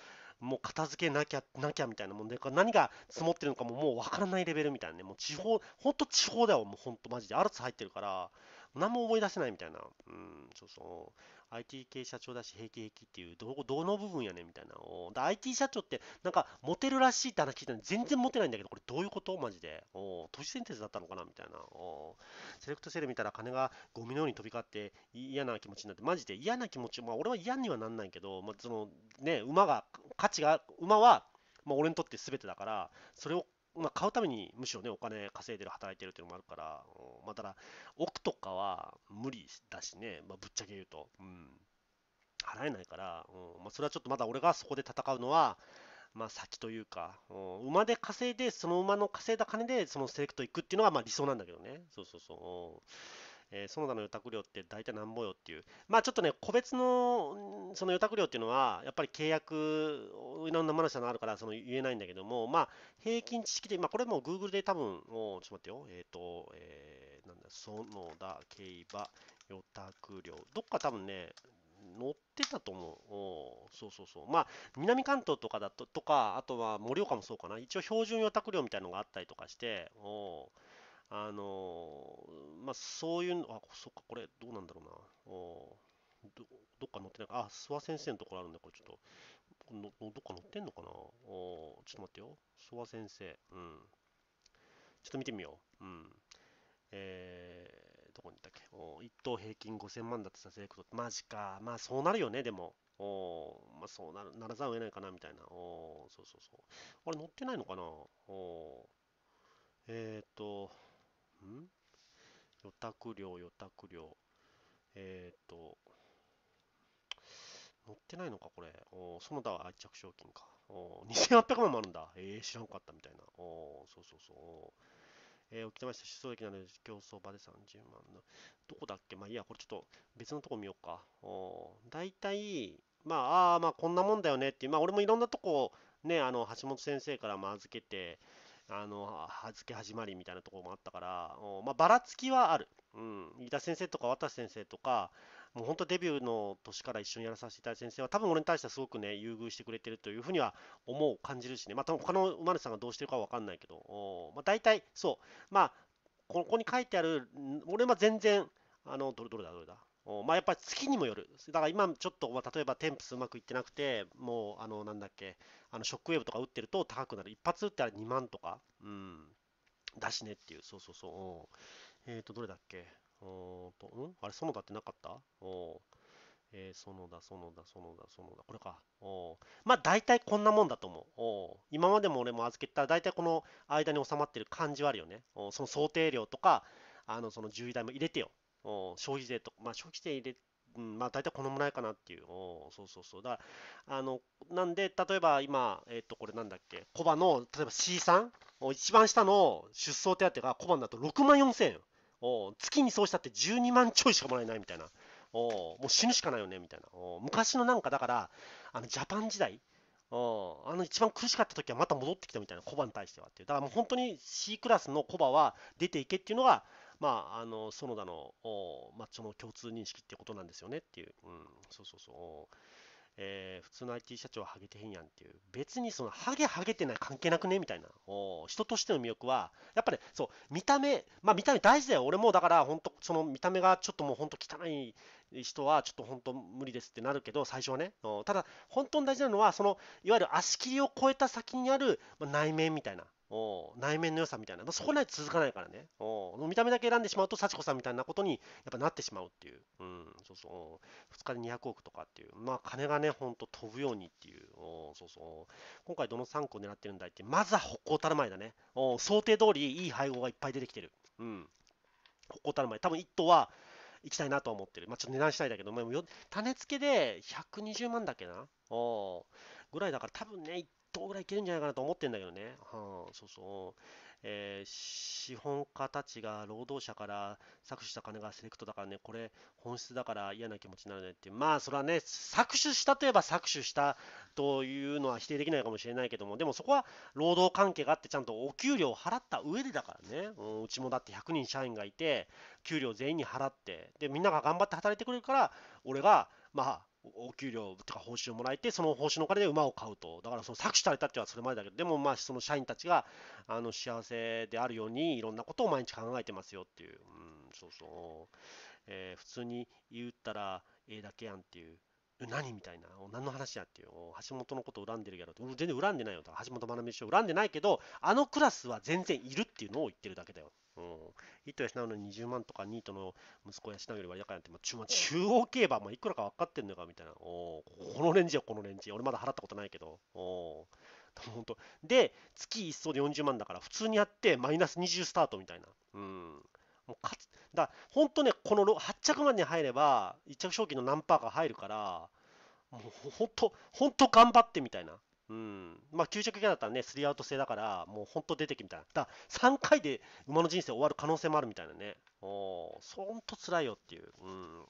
もう片付けなきゃ、なきゃみたいなもんで、何が積もってるのかももうわからないレベルみたいなね。もう地方、本当地方だよ、もう本当マジで。アルツ入ってるから、何も思い出せないみたいな、うん、そうそう、IT 系社長だし、平気平気っていう、ど、どの部分やねんみたいなおだ IT 社長って、なんか、モテるらしいって話聞いたのに、全然モテないんだけど、これどういうことマジで。お都市伝説だったのかなみたいな。おセレクトセール見たら金がゴミのように飛び交って嫌な気持ちになって、マジで嫌な気持ち、まあ、俺は嫌にはなんないけど、まあ、その、ね、馬が、価値が、馬は、まあ、俺にとって全てだから、それをまあ、買うためにむしろね、お金稼いでる、働いてるっていうのもあるから、まあ、ただ、億とかは無理だしね、まあ、ぶっちゃけ言うと、うん、払えないから、うんまあ、それはちょっとまだ俺がそこで戦うのは、まあ、先というか、うん、馬で稼いで、その馬の稼いだ金で、そのセレクト行くっていうのがまあ理想なんだけどね、そうそうそう。うんえー、その他の予託料って大体なんぼよっていう、まあちょっとね、個別のその予託料っていうのは、やっぱり契約、いろんなマがあるから、その言えないんだけども、まあ平均知識で、まあこれも Google で多分、もうちょっと待ってよ、えっ、ー、と、えー、なんだ、園田競馬予託料、どっか多分ね、乗ってたと思う。おそうそうそう。まあ、南関東とかだと、とか、あとは盛岡もそうかな。一応標準予託料みたいなのがあったりとかして、おあのまあ、そういうの、あ、そっか、これ、どうなんだろうな。おどどっか載ってないか、あ、諏訪先生のところあるんで、これちょっと、どっか載ってんのかなおちょっと待ってよ。諏訪先生。うん。ちょっと見てみよう。うん。えー、どこにいたっけお ?1 等平均5000万だってさせること、マジか。まあ、そうなるよね、でも。おまあ、そうなるならざるを得ないかなみたいな。おそうそうそう。あれ、乗ってないのかなおえっ、ー、と、ん予託料、予託料。えっ、と、乗ってないのか、これ。おその他は愛着賞金か。お2800万もあるんだ。えー、知らんかったみたいな。おそうそうそう。えー、沖縄市出走駅なので競走場で30万の。どこだっけまあいいや、これちょっと別のとこ見ようか。お大体、まあ、あまあこんなもんだよねっていう、まあ俺もいろんなとこ、ね、あの、橋本先生からも預けて、あの、はずけ始まりみたいなところもあったから、まあ、ばらつきはある。うん。飯田先生とか渡先生とか、もう本当デビューの年から一緒にやらさせていただいた先生は、多分俺に対してはすごくね、優遇してくれてるというふうには思う、感じるしね。まあ、多分他の馬主さんがどうしてるかわかんないけど、まあ、大体、そう。まあ、ここに書いてある、俺は全然、あの、どれどれだ、どれだ。まあ、やっぱり月にもよる。だから今ちょっと、まあ、例えばテンプスうまくいってなくて、もう、あの、なんだっけ、あのショックウェーブとか打ってると高くなる。一発打ったら2万とか、うん、だしねっていう。そうそうそう。えっ、ー、と、どれだっけ。おと、うんあれ、園田ってなかったおえー、園田、園田、園田、園田。これか。おまあ、大体こんなもんだと思う。お今までも俺も預けたら、大体この間に収まってる感じはあるよね。おその想定量とか、あのその獣医代も入れてよ。消費税とか、まあ、消費税入れうん、まあ大体このぐらいかなっていう。おそうそうそう。だあの、なんで、例えば今、えっ、ー、と、これなんだっけ、コバの、例えば C さん、一番下の出走手当がコバだと6万4000円。お月にそうしたって12万ちょいしかもらえないみたいな。おもう死ぬしかないよね、みたいな。お昔のなんか、だから、あの、ジャパン時代、おあの一番苦しかった時はまた戻ってきたみたいな、コバに対してはっていう。だからもう本当に C クラスのコバは出ていけっていうのが、まあ、あの園田の,、まあ、その共通認識ってことなんですよねっていう、うん、そうそうそう。えー、普通の IT 社長はハゲてへんやんっていう、別にそのハゲハゲてない関係なくねみたいなお、人としての魅力は、やっぱね、そう、見た目、まあ見た目大事だよ、俺もだから、本当、その見た目がちょっともう本当汚い人は、ちょっと本当無理ですってなるけど、最初はね、ただ、本当に大事なのは、そのいわゆる足切りを超えた先にある内面みたいな、お内面の良さみたいな、まあ、そこないと続かないからねお見た目だけ選んでしまうと幸子さんみたいなことにやっぱなってしまうっていう、うん、そうそう2日で200億とかっていうまあ金がねほんと飛ぶようにっていうおそうそう今回どの3個狙ってるんだいってまずは北高たる前だねお想定通りいい配合がいっぱい出てきてる、うん、北高たる前多分1頭は行きたいなと思ってる。まあ、ちょっと値段したいだけど、まあ、種付けで120万だっけなおぐらいだから多分ね、1頭ぐらいいけるんじゃないかなと思ってんだけどね、はあ、そうそう、えー、資本家たちが労働者から搾取した金がセレクトだからね、これ、本質だから嫌な気持ちになるねっていう、まあ、それはね、搾取したといえば搾取したというのは否定できないかもしれないけども、でもそこは労働関係があって、ちゃんとお給料を払った上でだからね、うん、うちもだって100人社員がいて、給料全員に払って、で、みんなが頑張って働いてくれるから、俺が、まあ、お給料とか報酬をもらえて、その報酬のお金で馬を買うと、だからその搾取されたってはそれまでだけど、でもまあその社員たちがあの幸せであるように、いろんなことを毎日考えてますよっていう、うん、そうそう、えー、普通に言ったらええだけやんっていう。何みたいな、何の話やっていう、橋本のこと恨んでるやろって、全然恨んでないよ、と、橋本学な師匠、恨んでないけど、あのクラスは全然いるっていうのを言ってるだけだよ。うん。ヒ一頭養うのに20万とか、ニートの息子養うより割高なんて、もう中央競馬、もいくらか分かってんのかみたいな、おこのレンジよ、このレンジ。俺まだ払ったことないけど、おお。本当で、月1層で40万だから、普通にやってマイナス20スタートみたいな。うん。もう勝つ。だ本当ね、この8着までに入れば、1着賞金の何パーか入るから、もう本当、本当頑張ってみたいな。うん。まあ、9着以下だったらね、3アウト制だから、もう本当出てきみたいな。だ3回で馬の人生終わる可能性もあるみたいなね。おそんと辛いよっていう。うん。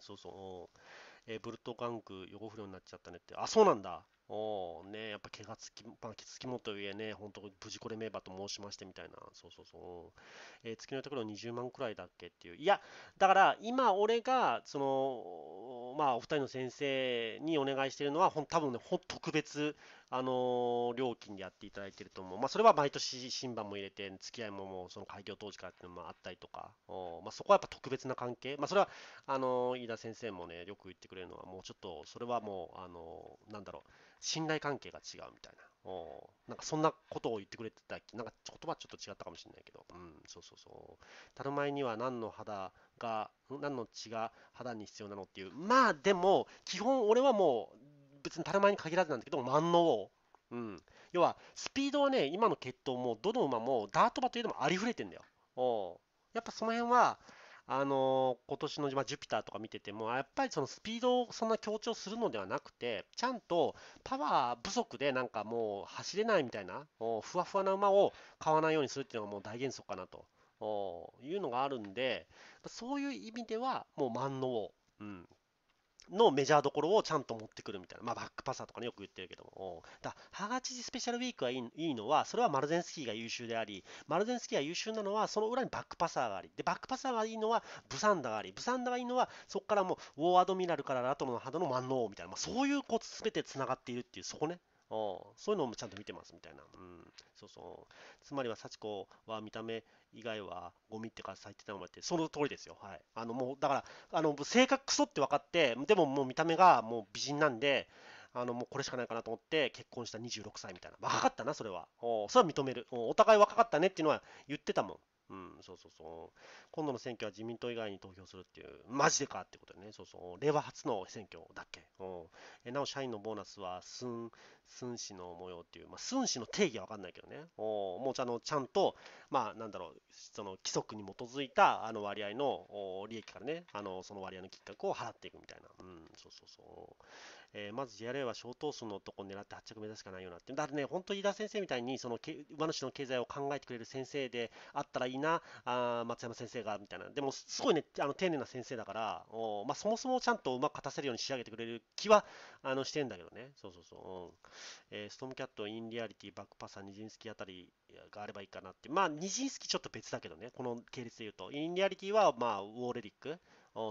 そうそう。えー、ブルトガンク、横不良になっちゃったねって。あ、そうなんだ。おおねやっぱ気がつき、まあ、つきもといえね、本当無事これ名馬と申しましてみたいな、そうそうそう。えー、月のところ20万くらいだっけっていう。いや、だから今俺が、その、まあお二人の先生にお願いしてるのは、ほん多分ね、ほん特別あの料金でやっていただいてると思う。まあ、それは毎年新版も入れて、付き合いももうその開業当時からっていうのもあったりとか、おまあ、そこはやっぱ特別な関係。まあ、それは、あの飯田先生もね、よく言ってくれるのは、もうちょっと、それはもう、あのなんだろう、信頼関係が違うみたいな。おなんかそんなことを言ってくれてた、なんか言葉ちょっと違ったかもしれないけど、うん、そうそうそう。たるまには何の肌が、何の血が肌に必要なのっていう。まあでも、基本俺はもう、別にタルマに限らずなんだけど、万能王。うん、要は、スピードはね、今の決闘も、どの馬も、ダート馬というのもありふれてんだよ。おやっぱその辺は、あのー、今年の、まあ、ジュピターとか見てても、やっぱりそのスピードをそんな強調するのではなくて、ちゃんとパワー不足でなんかもう走れないみたいな、おふわふわな馬を買わないようにするっていうのがもう大原則かなとおいうのがあるんで、そういう意味では、もう万能、うん、のメジャーどころをちゃんと持ってくるみたいな、まあ、バックパサーとかね、よく言ってるけども、だハガチジスペシャルウィークがいいのは、それはマルゼンスキーが優秀であり、マルゼンスキーが優秀なのは、その裏にバックパサーがあり、でバックパサーがいいのは、ブサンダがあり、ブサンダがいいのは、そこからもう、ウォーアドミラルからラトロの肌の万能みたいな、まあ、そういうコツ、すべてつながっているっていう、そこね。そういうのもちゃんと見てますみたいな。うん、そうそう。つまりは、幸子は見た目以外はゴミってかさ言ってたのもって、その通りですよ。はい。あの、もう、だから、あの、性格クソって分かって、でももう見た目がもう美人なんで、あの、もうこれしかないかなと思って結婚した26歳みたいな。若かったな、それは。おそれは認めるお。お互い若かったねっていうのは言ってたもん。うん、そうそうそう。今度の選挙は自民党以外に投票するっていう、マジでかってことでね、そうそう。令和初の選挙だっけ。うん、えなお、社員のボーナスは、スン、スン氏の模様っていう、まあ、スン氏の定義は分かんないけどね、おもうあのちゃんと、まあ、なんだろう、その規則に基づいたあの割合の利益からね、あのその割合の金額を払っていくみたいな。うん、そうそうそう。えー、まず JRA は小頭数のとこ狙って8着目指すしかないよなってだからね本当飯田先生みたいにその馬主の経済を考えてくれる先生であったらいいなあ松山先生がみたいなでもすごいねあの丁寧な先生だからお、まあ、そもそもちゃんとうまく勝たせるように仕上げてくれる気はあのしてんだけどねそうそうそう、うんえー、ストームキャットインリアリティバックパサーニジンスキーあたりがあればいいかなってまあニジンスキーちょっと別だけどねこの系列でいうとインリアリティはまあウォーレリック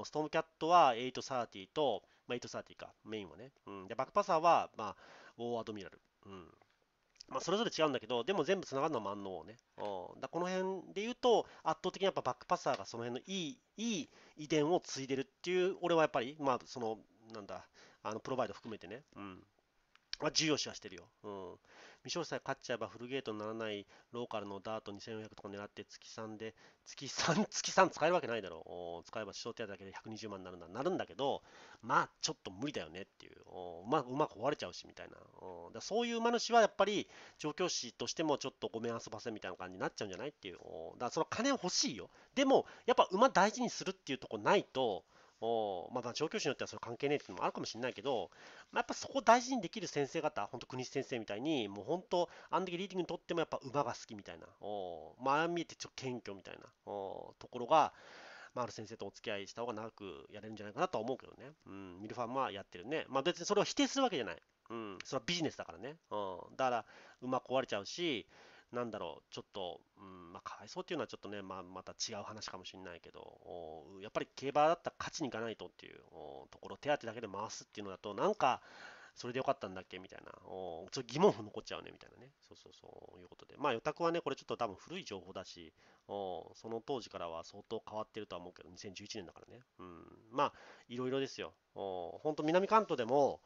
ストームキャットは830とまあ、830か、メインはね。うん、で、バックパサーは、まあ、ウォーアドミラル。うん。まあ、それぞれ違うんだけど、でも全部つながるのは万能王ね。うん、だこの辺で言うと、圧倒的にやっぱバックパサーがその辺のいい、いい遺伝を継いでるっていう、俺はやっぱり、まあ、その、なんだ、あのプロバイド含めてね、うん、まあ、重要視はしてるよ。うん未勝者勝っちゃえばフルゲートにならないローカルのダート2400とか狙って月3で、月3、月3使えるわけないだろう。使えば首相手当だけで120万になるんだ、なるんだけど、まあちょっと無理だよねっていう、うまうまく壊れちゃうしみたいな。だそういう馬主はやっぱり調教師としてもちょっとごめん遊ばせみたいな感じになっちゃうんじゃないっていう。だからその金欲しいよ。でも、やっぱ馬大事にするっていうとこないと、おまあ、上教師によってはそれ関係ねえっていうのもあるかもしれないけど、まあ、やっぱそこを大事にできる先生方、本当、国先生みたいに、もう本当、あの時リーディングにとってもやっぱ馬が好きみたいな、おまあ、見えてちょっと謙虚みたいなおところが、まあ、ある先生とお付き合いした方が長くやれるんじゃないかなとは思うけどね、うん、ミルファンはやってるね。まあ、別にそれを否定するわけじゃない。うん、それはビジネスだからね。うん、だから、馬壊れちゃうし、なんだろう、ちょっと、うんまあ、かわいそうっていうのはちょっとね、まあ、また違う話かもしれないけど、やっぱり競馬だったら勝ちに行かないとっていうところ、手当だけで回すっていうのだと、なんか、それでよかったんだっけみたいな、おちょ疑問符残っちゃうねみたいなね、そうそうそう、いうことで。まあ、予託はね、これちょっと多分古い情報だし、おその当時からは相当変わってるとは思うけど、2011年だからね。うん、まあ、いろいろですよ。お本当、南関東でも、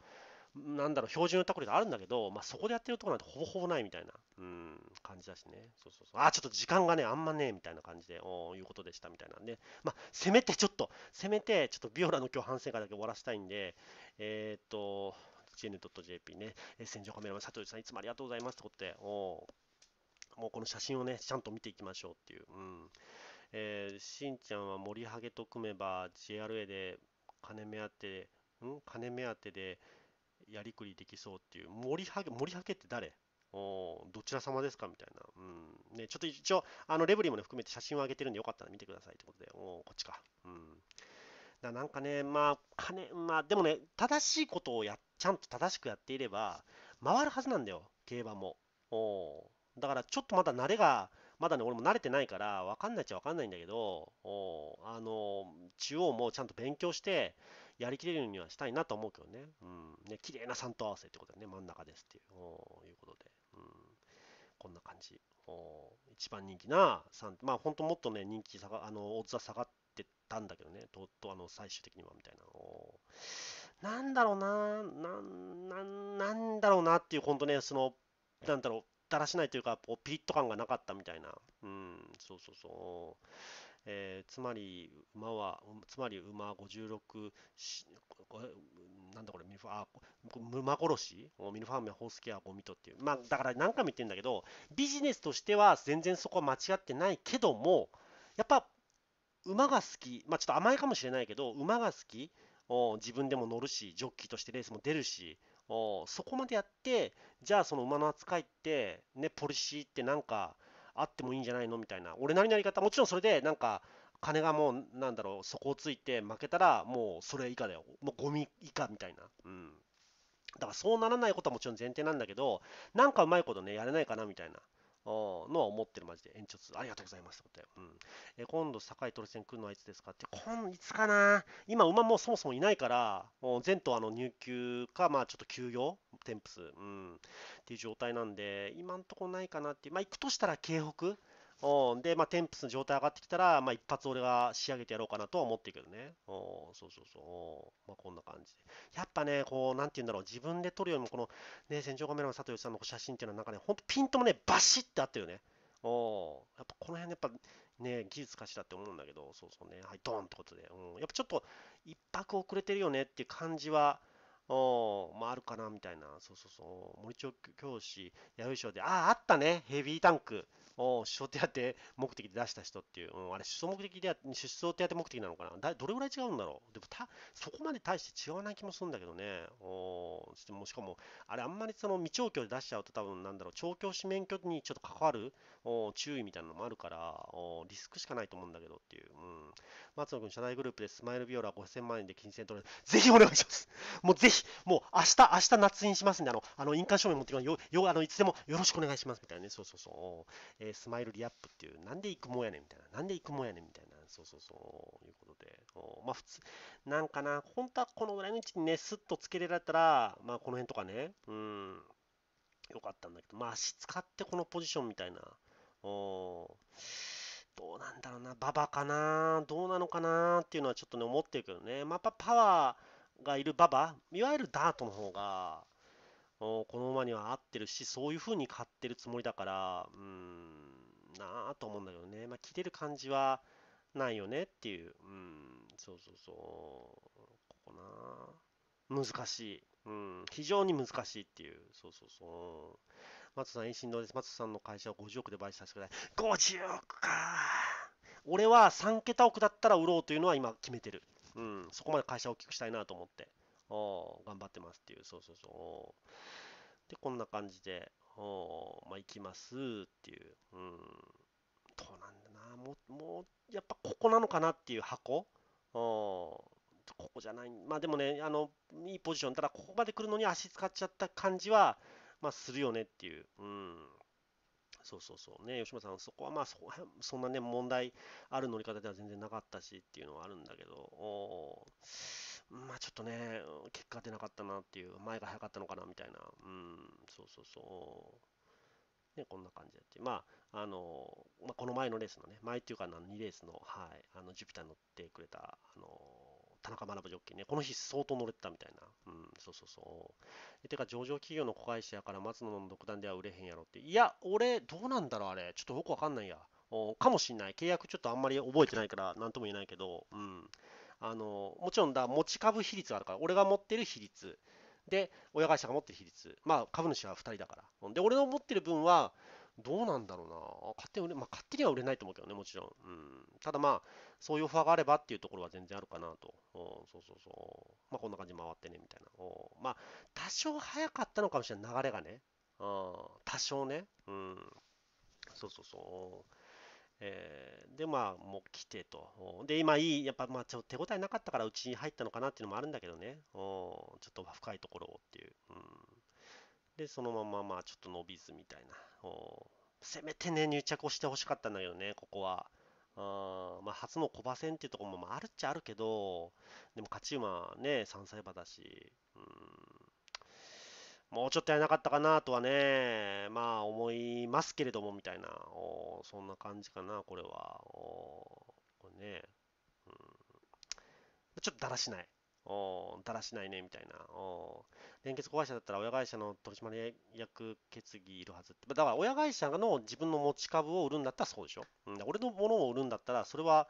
なんだろう、標準のタコリがあるんだけど、まあ、そこでやってるとこなんてほぼほぼないみたいな、うん、感じだしね。そうそうそう。あ、ちょっと時間がね、あんまねえ、みたいな感じで、おいうことでした、みたいなんで、まあ、せめてちょっと、せめて、ちょっとビオラの今日反省会だけ終わらせたいんで、えー、っと、gn.jp ね、戦場カメラマン佐藤さん、いつもありがとうございますってことで、おもうこの写真をね、ちゃんと見ていきましょうっていう。うん。えー、しんちゃんは森ハゲと組めば JRA で金目当て、ん金目当てで、やりくりできそうっていう、森はけ、森はけって誰おどちら様ですかみたいな。うんね、ちょっと一応、あのレブリーも、ね、含めて写真を上げてるんで、よかったら見てくださいってことで、おこっちか。うん、だなんかね、まあ、金、まあ、でもね、正しいことをや、ちゃんと正しくやっていれば、回るはずなんだよ、競馬も。おだから、ちょっとまだ慣れが、まだね、俺も慣れてないから、分かんないっちゃ分かんないんだけど、おあの中央もちゃんと勉強して、やりきれるようにはしたいなと思うけどね。うん。ね、綺麗な3と合わせってことでね、真ん中ですっていう、おいうことで。うん。こんな感じ。お一番人気な3、まあ本当もっとね、人気下が、あの、オッは下がってたんだけどね、と、と、あの、最終的にはみたいな。おなんだろうな、な、な、なんだろうなっていう、本当ね、その、なんだろう、だらしないというか、こうピリッと感がなかったみたいな。うん、そうそうそう。えー、つまり馬はつまり馬56しなんだこれミルファあ馬殺しミルファーメンホースケアゴミとっていうまあだから何回も言ってんだけどビジネスとしては全然そこは間違ってないけどもやっぱ馬が好きまあちょっと甘いかもしれないけど馬が好き自分でも乗るしジョッキーとしてレースも出るしそこまでやってじゃあその馬の扱いってねポリシーってなんかあってもいいんじゃないのみたいな俺なりのやり方もちろんそれでなんか金がもうなんだろう底をついて負けたらもうそれ以下だよもうゴミ以下みたいなうんだからそうならないことはもちろん前提なんだけどなんかうまいことねやれないかなみたいなのは思ってるマジで。延長すありがとうございますってことで。うん。え今度、堺井トル戦来るのはいつですかって、今、いつかな今、馬もそもそもいないから、もう前途あの入球か、まあちょっと休業、テンプス。うん。っていう状態なんで、今んとこないかなってまあ行くとしたら京北うん、で、まあ、テンプスの状態上がってきたら、まあ、一発俺が仕上げてやろうかなとは思ってるけどね。うん、そうそうそう。まあ、こんな感じで。やっぱね、こう、なんて言うんだろう、自分で撮るよりも、この、ね、戦場カメラの佐藤さんの写真っていうのは、なんかね、ほんとピントもね、バシッてあったよね。うん、やっぱこの辺やっぱね、技術かしらって思うんだけど、そうそうね、はい、ドーンってことで、うん、やっぱちょっと一泊遅れてるよねっていう感じは、おまああるかな、みたいな。そうそうそう。森町教師、弥生賞で、ああ、あったね、ヘビータンク。お首相手当目的で出した人っていう、うん、あれ、首相目的で、首相手当目的なのかなだ。どれぐらい違うんだろう。でもた、そこまで大して違わない気もするんだけどね。おしもしかも、あれ、あんまりその未調教で出しちゃうと、多分なんだろう、調教師免許にちょっと関わるお注意みたいなのもあるから、おリスクしかないと思うんだけどっていう。うん、松野君、社内グループでスマイルビオラ5000万円で金銭取れる。ぜひお願いします。もうぜひひ、もう明日、明日夏にしますんで、あの、あの印鑑証明持ってくるよ、よ、あの、いつでもよろしくお願いします、みたいなね。そうそうそう。えー、スマイルリアップっていう、なんで行くもんやねん、みたいな。なんで行くもんやねん、みたいな。そうそうそう。いうことで。おまあ、普通、なんかな、本当はこのぐらいの位置にね、スッとつけられたら、まあ、この辺とかね、うん、よかったんだけど、まあ、足使ってこのポジションみたいな。おどうなんだろうな、馬場かな、どうなのかなっていうのはちょっとね、思ってるけどね、まあ、パワー、がいる馬場、いわゆるダートの方が、この馬には合ってるし、そういう風に買ってるつもりだから、うん、なぁと思うんだけどね。まあ、着てる感じはないよねっていう。うん、そうそうそう。ここな難しい。うん、非常に難しいっていう。そうそうそう。松さん、遠心堂です。松さんの会社を50億で買収させてください。50億か俺は3桁億だったら売ろうというのは今決めてる。うん、そこまで会社を大きくしたいなと思って、お頑張ってますっていう、そうそうそう。で、こんな感じで、おまあ、行きますっていう、うん、どうなんだな、もう、もうやっぱここなのかなっていう箱、おここじゃない、まあでもね、あの、いいポジション、ただここまで来るのに足使っちゃった感じは、まあ、するよねっていう、うん。そうそうそうね、吉村さん、そこはまあそ、そんなね、問題ある乗り方では全然なかったしっていうのはあるんだけど、おまあちょっとね、結果出なかったなっていう、前が早かったのかなみたいな、うん、そうそうそう。ね、こんな感じだって、まああのまあ、この前のレースのね、前っていうか、2レースの,、はい、あのジュピターに乗ってくれた、あの田中学ジョッキーね、この日相当乗れてたみたいな。うん、そうそうそう。てか、上場企業の子会社やから松野の独断では売れへんやろって。いや、俺、どうなんだろう、あれ。ちょっとよくわかんないや。おかもしんない。契約ちょっとあんまり覚えてないから、なんとも言えないけど、うん。あの、もちろんだ、持ち株比率があるから、俺が持ってる比率。で、親会社が持ってる比率。まあ、株主は2人だから。で、俺の持ってる分は、どうなんだろうな。勝手に売れ、まあ、勝手には売れないと思うけどね、もちろん。うん、ただまあ、そういうオファーがあればっていうところは全然あるかなと。うん、そうそうそう。まあ、こんな感じ回ってね、みたいな。おまあ、多少早かったのかもしれない、流れがね。うん、多少ね。うん。そうそうそう。えー、で、まあ、もう来てと。で、今いい、やっぱ、まあ、ちょ手応えなかったからうちに入ったのかなっていうのもあるんだけどね。おちょっと深いところをっていう。うん、で、そのまま、まあ、ちょっと伸びずみたいな。おせめてね、入着をしてほしかったんだけどね、ここは。あまあ、初のコバ戦っていうところも、まあ、あるっちゃあるけど、でも勝ち馬ね、3歳馬だし、うん、もうちょっとやらなかったかなとはね、まあ思いますけれども、みたいな、おそんな感じかな、これは。おこれね、うん、ちょっとだらしない。おだらしないね、みたいな。お連結子会社だったら親会社の取締役決議いるはずって。だから親会社の自分の持ち株を売るんだったらそうでしょ。うん、俺のものを売るんだったら、それは、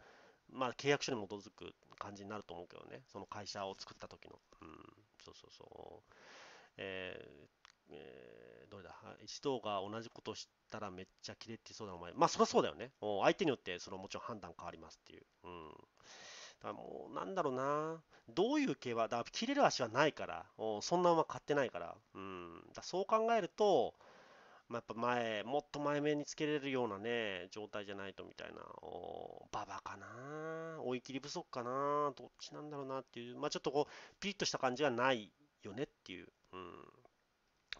まあ、契約書に基づく感じになると思うけどね。その会社を作った時の。うん、そうそうそう。えーえー、どれだ一同が同じことしたらめっちゃキレってそうだお前。まあそりゃそうだよね。相手によってそのもちろん判断変わりますっていう。うん。だからもう、なんだろうな。どういう系は、だ切れる足はないから、そんな馬買ってないから。うん、だそう考えると、まあ、やっぱ前、もっと前面につけれるようなね、状態じゃないとみたいな、おババかな、追い切り不足かな、どっちなんだろうなっていう、まあ、ちょっとこう、ピリッとした感じはないよねっていう、うん、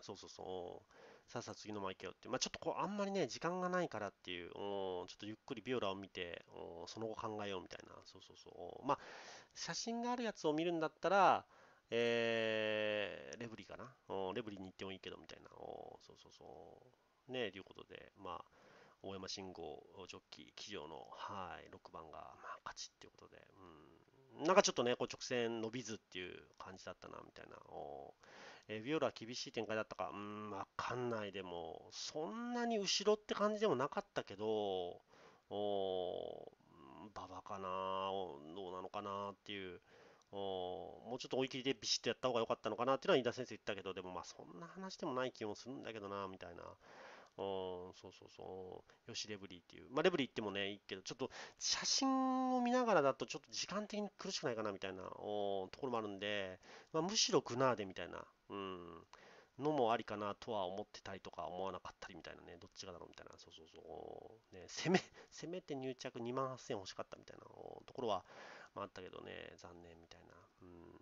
そうそうそう。さあさあ次のマイケよって、まあ、ちょっとこうあんまりね、時間がないからっていう、ちょっとゆっくりビオラを見てその後考えようみたいな、そうそうそう、まあ、写真があるやつを見るんだったら、えー、レブリーかなお、レブリーに行ってもいいけどみたいな、おそうそうそう、ね、ということで、まあ、大山信号ジョッキー、騎乗の、はい、6番が、まあ、勝ちっていうことで、うん、なんかちょっとね、こう直線伸びずっていう感じだったな、みたいな。おーえー、ビオラ厳しい展開だったか、うん、わかんない。でも、そんなに後ろって感じでもなかったけど、お馬場かな、どうなのかなっていう。おもうちょっと追い切りでビシッとやった方が良かったのかなっていうのは飯田先生言ったけど、でもまあそんな話でもない気もするんだけどな、みたいな。おそうそうそう。よし、レブリーっていう。まあ、レブリーってもね、いいけど、ちょっと写真を見ながらだと、ちょっと時間的に苦しくないかなみたいなところもあるんで、まあ、むしろグナーデみたいなうん、のもありかなとは思ってたりとか思わなかったりみたいなね、どっちがだろうみたいな、そうそうそう、ね、攻め、攻めて入着2万8000欲しかったみたいなところは、まあ、あったけどね、残念みたいな。うん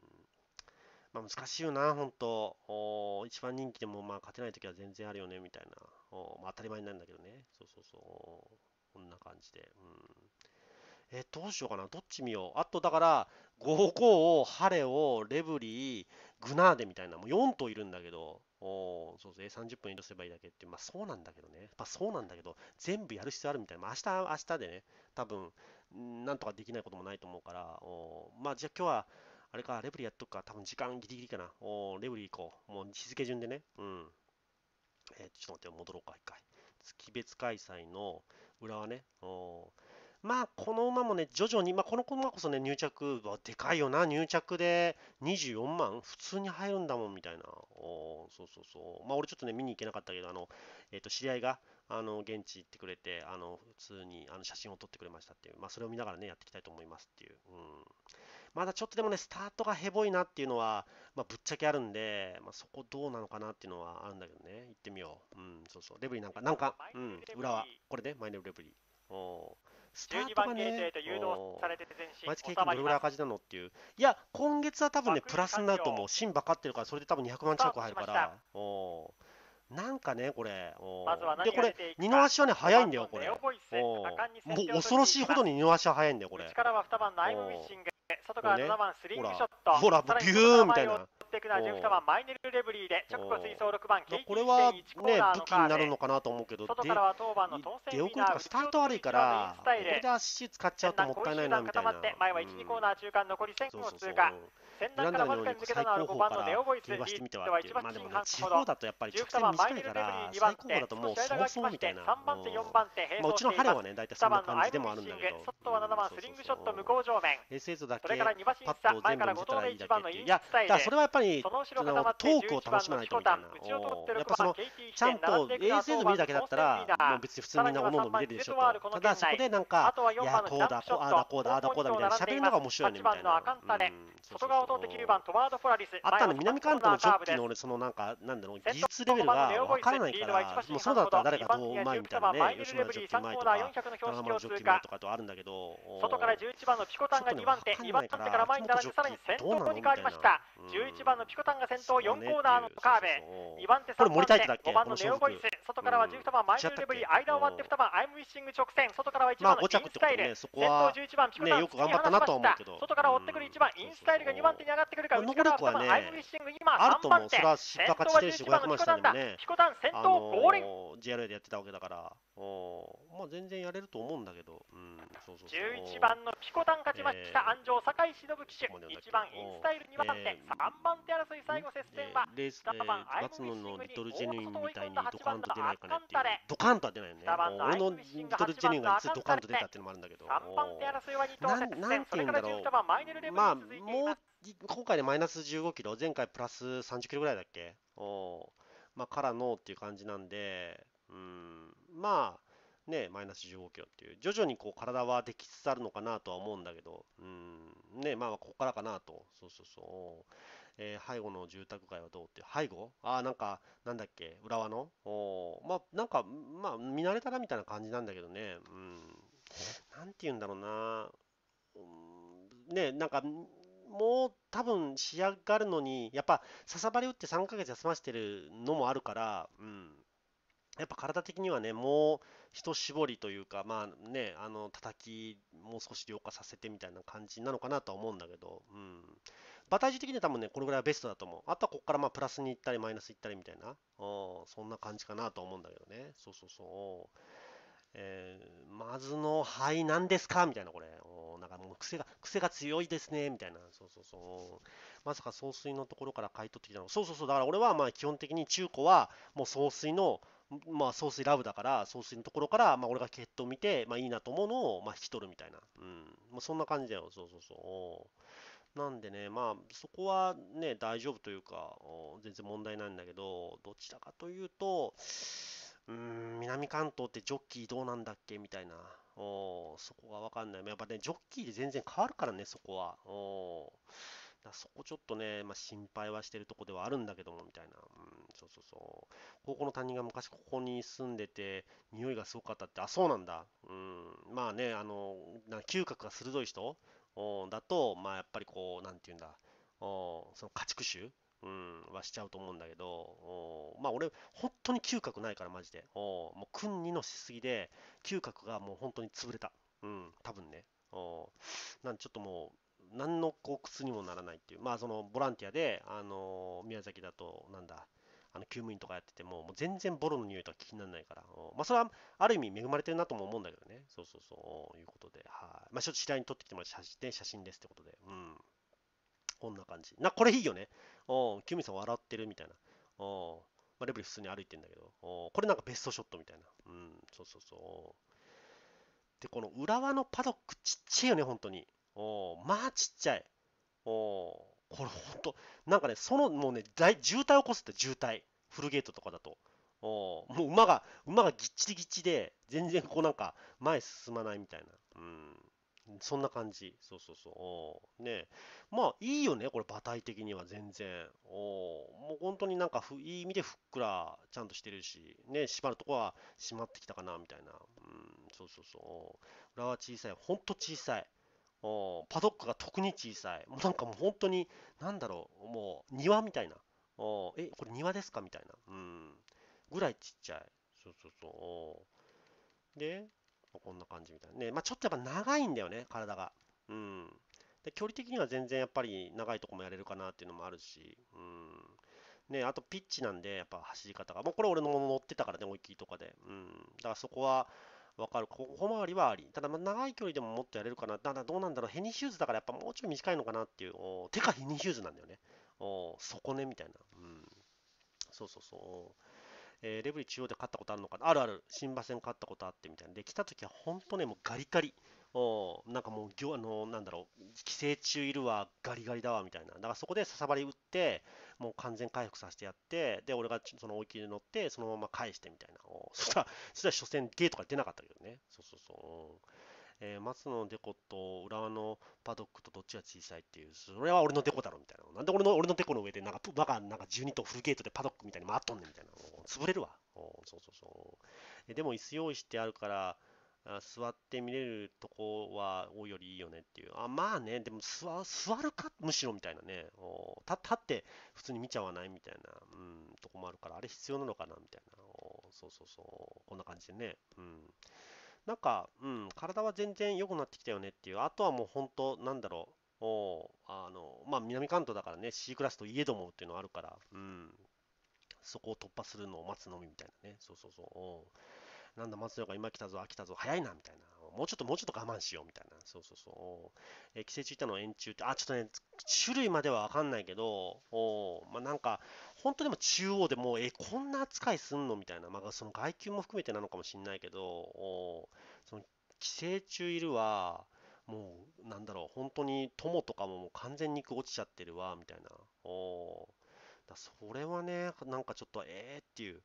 まあ、難しいよな、本当お一番人気でもまあ勝てないときは全然あるよねみたいな、おまあ、当たり前になるんだけどね、そうそうそう、こんな感じで。うんえー、どうしようかな。どっち見よう。あと、だから、ゴーゴー、ハレオ、レブリー、グナーデみたいな、もう4頭いるんだけど、おそうですね、30分移動すればいいだけって、まあそうなんだけどね、まあそうなんだけど、全部やる必要あるみたいな、まあ明日、明日でね、多分、なんとかできないこともないと思うから、おまあじゃあ今日は、あれか、レブリーやっとくか、多分時間ギリギリかな、おレブリー行こう、もう日付順でね、うん。えー、ちょっと待って、戻ろうか、一回。月別開催の裏はね、おーまあ、この馬もね、徐々に、まあ、この馬こそね、入着はでかいよな、入着で24万、普通に入るんだもんみたいな、おそうそうそう、まあ、俺ちょっとね、見に行けなかったけど、あのえー、と知り合いがあの現地行ってくれて、あの普通にあの写真を撮ってくれましたっていう、まあ、それを見ながらね、やっていきたいと思いますっていう、うん、まだちょっとでもね、スタートがへぼいなっていうのは、まあ、ぶっちゃけあるんで、まあ、そこどうなのかなっていうのはあるんだけどね、行ってみよう、うん、そうそう、レブリなんか、なんか、うん、裏は、これで、マイネルレブリ。おスタートがね、毎月平均どれぐらい赤字なのっていう、いや、今月は多分ね、プラスになると思う、新ばかってるから、それで多分200万近く入るから、おなんかね、これ、で、これ、二の足はね、早いんだよ、これ、もう恐ろしいほどに二の足は早いんだよ、これ。外から7番スリングショット、ほら、ビューみたいな。でこれはね武器になるのかなと思うけど外からは当番のトンセスタート悪いからこれで足使っちゃうともったいないなみたいな前は1、2コーナー中間残り1 0 0通過からわけたのは5番のネオボイスリは1番新半ほど13番マイネルレブリー2番手スラまあ、うちのアイはね、大体そんな感じでもあるんだけど、だけパッと全部見せたらいいだけっていういやだからそれはやっぱりそのトークを楽しまないといけないなやっぱそのちゃんと ASL 見るだけだったらもう別に普通にみんなおのおの見れるでしょとただそこでなんかいやこうだこうああだこうだああだこうだみたいな喋るのが面白いねみたいな、外側を通って9番トワード・南関東のジョッキーの俺そのなんかなんだろう技術レベルが分からないからもうそうだったら誰がどううまいみたいなね吉村ジョッキーうまいとか長丸ジョッキーうまいとかとあるんだけど外から11番のピコタンが2番手2番手から前に並んでさらに先頭に変わりました、うん、11番のピコタンが先頭4コーナーのカーベ2番手3番手5番のネオボイス外からは12番、マイルレブリー、間を割って2番、アイムウィッシング直線、外からは1番、インスタイル、先頭11番、ピコタン、よく頑張ったなと思うけど、外から追ってくる1番、インスタイルが2番手に上がってくるか、内から2番、アイムウィッシング、今、3番手、先頭は番のピコタンだ、ピコタン、先頭5連。JRA でやってたわけだから、まあ、全然やれると思うんだけど、11番のピコタン勝ちました、安城、酒井忍騎手、1番、インスタイル2番手、3番手争い、最後、接戦は、えー、レのリトルジェインみたいにンと出ないかねっていうドカンとは出ないよね俺のリトル・ジェニンがいつドカンと出たっていうのもあるんだけど何て言うんだろうまあもう今回でマイナス15キロ前回プラス30キロぐらいだっけおまあからのっていう感じなんでうんまあねマイナス15キロっていう徐々にこう体はできつつあるのかなとは思うんだけどうんねまあここからかなとそうそうそうえー、背後の住宅街はどうっていう背後ああなんかなんだっけ浦和のおまあなんかまあ見慣れたらみたいな感じなんだけどねうんなんて言うんだろうなうんねなんかもう多分仕上がるのにやっぱ笹張り打って3ヶ月休ませてるのもあるからうんやっぱ体的にはね、もう一絞りというか、まあね、あの叩き、もう少し量化させてみたいな感じなのかなとは思うんだけど、うん、馬体重的には多分ね、これぐらいはベストだと思う。あとはここからまあプラスに行ったり、マイナス行ったりみたいな、そんな感じかなと思うんだけどね。そうそうそう。えー、まずの灰なんですかみたいな、これ。なんかもう癖が、癖が強いですね、みたいな。そうそうそう。まさか総水のところから買い取ってきたの。そうそうそう。だから俺はまあ基本的に中古はもう総水の、まあ総水ラブだから、総水のところから、まあ俺が血統を見て、まあいいなと思うのを、まあ引き取るみたいな。うん。まあそんな感じだよ。そうそうそう。なんでね、まあ、そこはね、大丈夫というか、全然問題ないんだけど、どちらかというと、うん、南関東ってジョッキーどうなんだっけみたいな、おそこがわかんない。やっぱね、ジョッキーで全然変わるからね、そこは。おそこちょっとね、まあ、心配はしてるとこではあるんだけども、みたいな。うん、そうそうそう。高校の担任が昔ここに住んでて、匂いがすごかったって、あ、そうなんだ。うん、まあね、あの、な嗅覚が鋭い人だと、まあ、やっぱりこう、なんていうんだ、その家畜種うん、はしちゃうと思うんだけど、まあ俺、本当に嗅覚ないから、マジで。もう、訓にのしすぎで、嗅覚がもう本当に潰れた。うん、多分ね。なんちょっともう、何のこう、苦にもならないっていう。まあ、その、ボランティアで、あのー、宮崎だと、なんだ、あの休務員とかやってても、もう全然ボロの匂いとか気にならないから、まあ、それはある意味恵まれてるなとも思うんだけどね、そうそうそう、いうことで、はい。まあ、ちょっと次第合に撮ってきてもらって写真ですってことで、うん。こんな感じ。な、これいいよね。お休務員さん笑ってるみたいな。おまあ、レブリ普通に歩いてんだけど、おこれなんかベストショットみたいな。うん、そうそうそう。で、この浦和のパドックちっちゃいよね、本当に。おまあちっちゃい。おこれ本当、なんかね、そのもうね、大渋滞起こすって渋滞。フルゲートとかだと。おもう馬が、馬がぎっちりぎっちで、全然こうなんか前進まないみたいな。うん。そんな感じ。そうそうそう。ねまあいいよね、これ馬体的には全然。おもう本当になんかふいい意味でふっくらちゃんとしてるし、ね、縛るとこは締まってきたかなみたいな。うん、そうそうそう。裏は小さい。ほんと小さい。おパドックが特に小さい。もうなんかもう本当に、なんだろう、もう庭みたいな。おえ、これ庭ですかみたいな。うん。ぐらいちっちゃい。そうそうそう。で、こんな感じみたいな。ね、まあ、ちょっとやっぱ長いんだよね、体が。うん。で距離的には全然やっぱり長いとこもやれるかなっていうのもあるし。うん。ね、あとピッチなんで、やっぱ走り方が。もうこれ俺のもの乗ってたからね、思いっきりとかで。うん。だからそこは、分かる、ここ小回りはあり、ただま長い距離でももっとやれるかな、ただどうなんだろう、ヘニシューズだからやっぱもうちょい短いのかなっていう、お手かヘニシューズなんだよね、お底ね、みたいな、うん、そうそうそう。えー、レブリ中央で勝ったことあるのかなあるある、新馬戦勝ったことあってみたいな。で、来た時は本当ね、もうガリガリ。おなんかもう、あのなんだろう、寄生虫いるわ、ガリガリだわみたいな。だからそこでささばり打って、もう完全回復させてやって、で、俺がその追い切りに乗って、そのまま返してみたいな。そしたら、そしたら初戦ートか出なかったけどね。そうそうそう。えー、松野のデコと浦和のパドックとどっちが小さいっていう、それは俺のデコだろみたいな。なんで俺の俺のデコの上でなんか、バカなんか12とフルゲートでパドックみたいに回っとんねんみたいな。潰れるわ。そうそうそう。でも椅子用意してあるから、座って見れるとこは多いよりいいよねっていう。あ、まあね、でも座るか、むしろみたいなね。お立って普通に見ちゃわないみたいな、うん、とこもあるから、あれ必要なのかなみたいな。おそうそうそう。こんな感じでね。うん。なんか、うん、体は全然良くなってきたよねっていう。あとはもう本当、なんだろう。おあの、まあ、南関東だからね、C クラスといえどもっていうのはあるから、うん。そこを突破するのを待つのみみたいなね。そうそうそう。なんだ、松岡今来たぞ、秋たぞ、早いな、みたいな。もうちょっと、もうちょっと我慢しよう、みたいな。そうそうそう。えー、寄生虫いたのは円柱って、あ、ちょっとね、種類まではわかんないけど、おまあ、なんか、本当でも中央でもう、えー、こんな扱いすんのみたいな。まあ、その外球も含めてなのかもしんないけど、おその寄生虫いるわ、もう、なんだろう、本当に友とかももう完全に肉落ちちゃってるわ、みたいな。おだそれはね、なんかちょっと、えーっていう。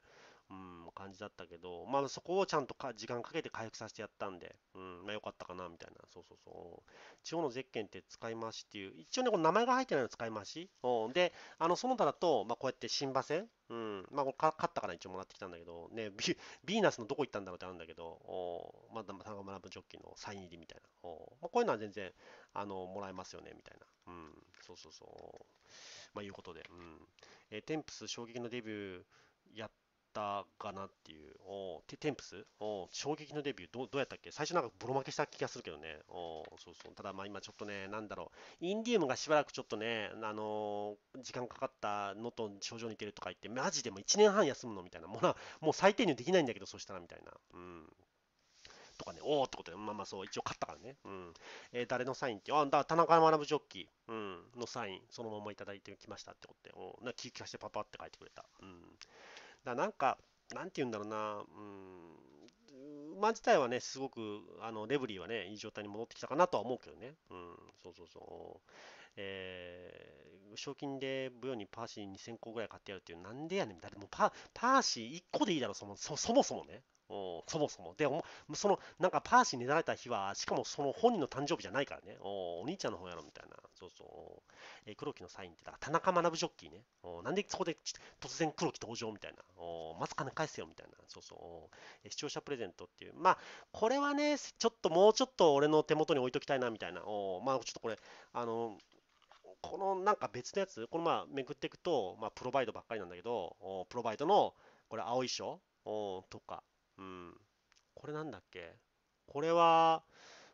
うん、感じだったけど、まあ、そこをちゃんとか時間かけて回復させてやったんで、うん、まあ、よかったかな、みたいな。そうそうそう。地方のゼッケンって使い回しっていう、一応ね、この名前が入ってないの使い回し。うん、で、あの、その他だと、まあ、こうやって新馬戦うん、まあ、これ勝ったから一応もらってきたんだけど、ね、ビビーナスのどこ行ったんだろうってあるんだけど、おまだ、あ、田中学ジョッキーのサイン入りみたいな。おまあ、こういうのは全然、あの、もらえますよね、みたいな。うん、そうそうそう。まあ、いうことで、うん。えー、テンプス衝撃のデビューやっったかなっていう、おテテンプスお衝撃のデビューど、どうやったっけ最初なんかボロ負けした気がするけどね、おそうそうただまあ今ちょっとね、なんだろう、インディウムがしばらくちょっとね、あのー、時間かかったのと症状に似てるとか言って、マジでも1年半休むのみたいな、もうなもう最低入できないんだけど、そうしたらみたいな。うんとかね、おおってことで、まあまあそう、一応勝ったからね。うん。えー、誰のサインって、あ、だ田中学ジョッキー、うん、のサイン、そのままいただいてきましたってことで、おな聞かせてパパって書いてくれた。うん。だなんか、なんて言うんだろうな、うん、馬自体はね、すごく、あの、レブリーはね、いい状態に戻ってきたかなとは思うけどね。うん、そうそうそう。えー、賞金でブヨにパーシー2000個ぐらい買ってやるっていう、なんでやねん、だってもうパパーシー1個でいいだろ、そもそもそもね。おそもそも。で、その、なんかパーシーになられた日は、しかもその本人の誕生日じゃないからね、おお兄ちゃんの方やろみたいな、そうそう、えー、黒木のサインって、だから田中学ジョッキーね、おなんでそこで突然黒木登場みたいな、おまず金返せよみたいな、そうそう、えー、視聴者プレゼントっていう、まあ、これはね、ちょっともうちょっと俺の手元に置いときたいなみたいな、おまあ、ちょっとこれ、あの、このなんか別のやつ、このまあめくっていくと、まあ、プロバイドばっかりなんだけど、プロバイドのこれ青いしょとか、うん。これなんだっけこれは、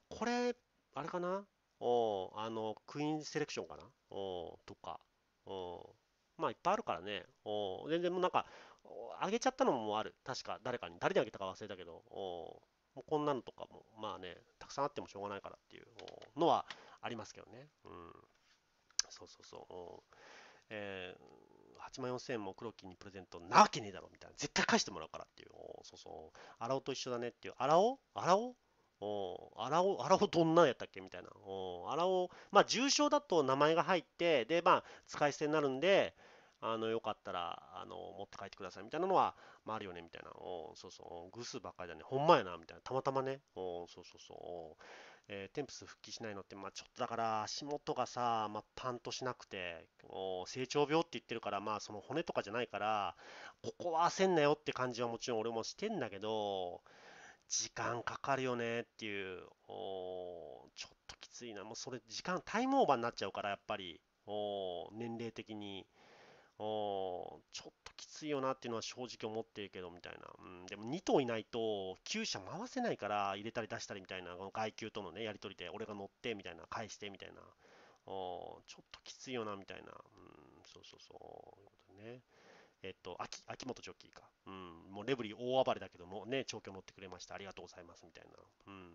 これ、あれかなおあの、クイーンセレクションかなおとか。おまあ、いっぱいあるからね。お全然もうなんか、あげちゃったのもある。確か、誰かに。誰にあげたか忘れたけど。おもうこんなのとかも、まあね、たくさんあってもしょうがないからっていうのはありますけどね。うん。そうそうそう。えー、8万4000円も黒木にプレゼントなわけねえだろみたいな。絶対返してもらうからっていう。そうそう。荒尾と一緒だねっていう。荒尾荒尾お荒尾、荒尾どんなんやったっけみたいな。お荒尾、まあ、重症だと名前が入って、で、まあ、使い捨てになるんで、あの、よかったら、あの、持って帰ってくださいみたいなのは、まあ、あるよね、みたいな。そうそう、偶数ばっかりだね。ほんまやな、みたいな。たまたまね。そうそうそう。えー、テンプス復帰しないのって、まあ、ちょっとだから足元がさ、まあ、パンとしなくて、成長病って言ってるから、まあ、その骨とかじゃないから、ここは焦んなよって感じはもちろん俺もしてんだけど、時間かかるよねっていう、おちょっときついな、もうそれ、時間、タイムオーバーになっちゃうから、やっぱり、お年齢的に。ちょっときついよなっていうのは正直思ってるけどみたいな、うん、でも2頭いないと厩舎回せないから入れたり出したりみたいなこの外球とのねやり取りで俺が乗ってみたいな返してみたいなちょっときついよなみたいな、うん、そうそうそういうことねえっと、秋秋元ジョッキーか、うん、もうレブリー大暴れだけども、ね、調教乗ってくれました、ありがとうございますみたいな、うん、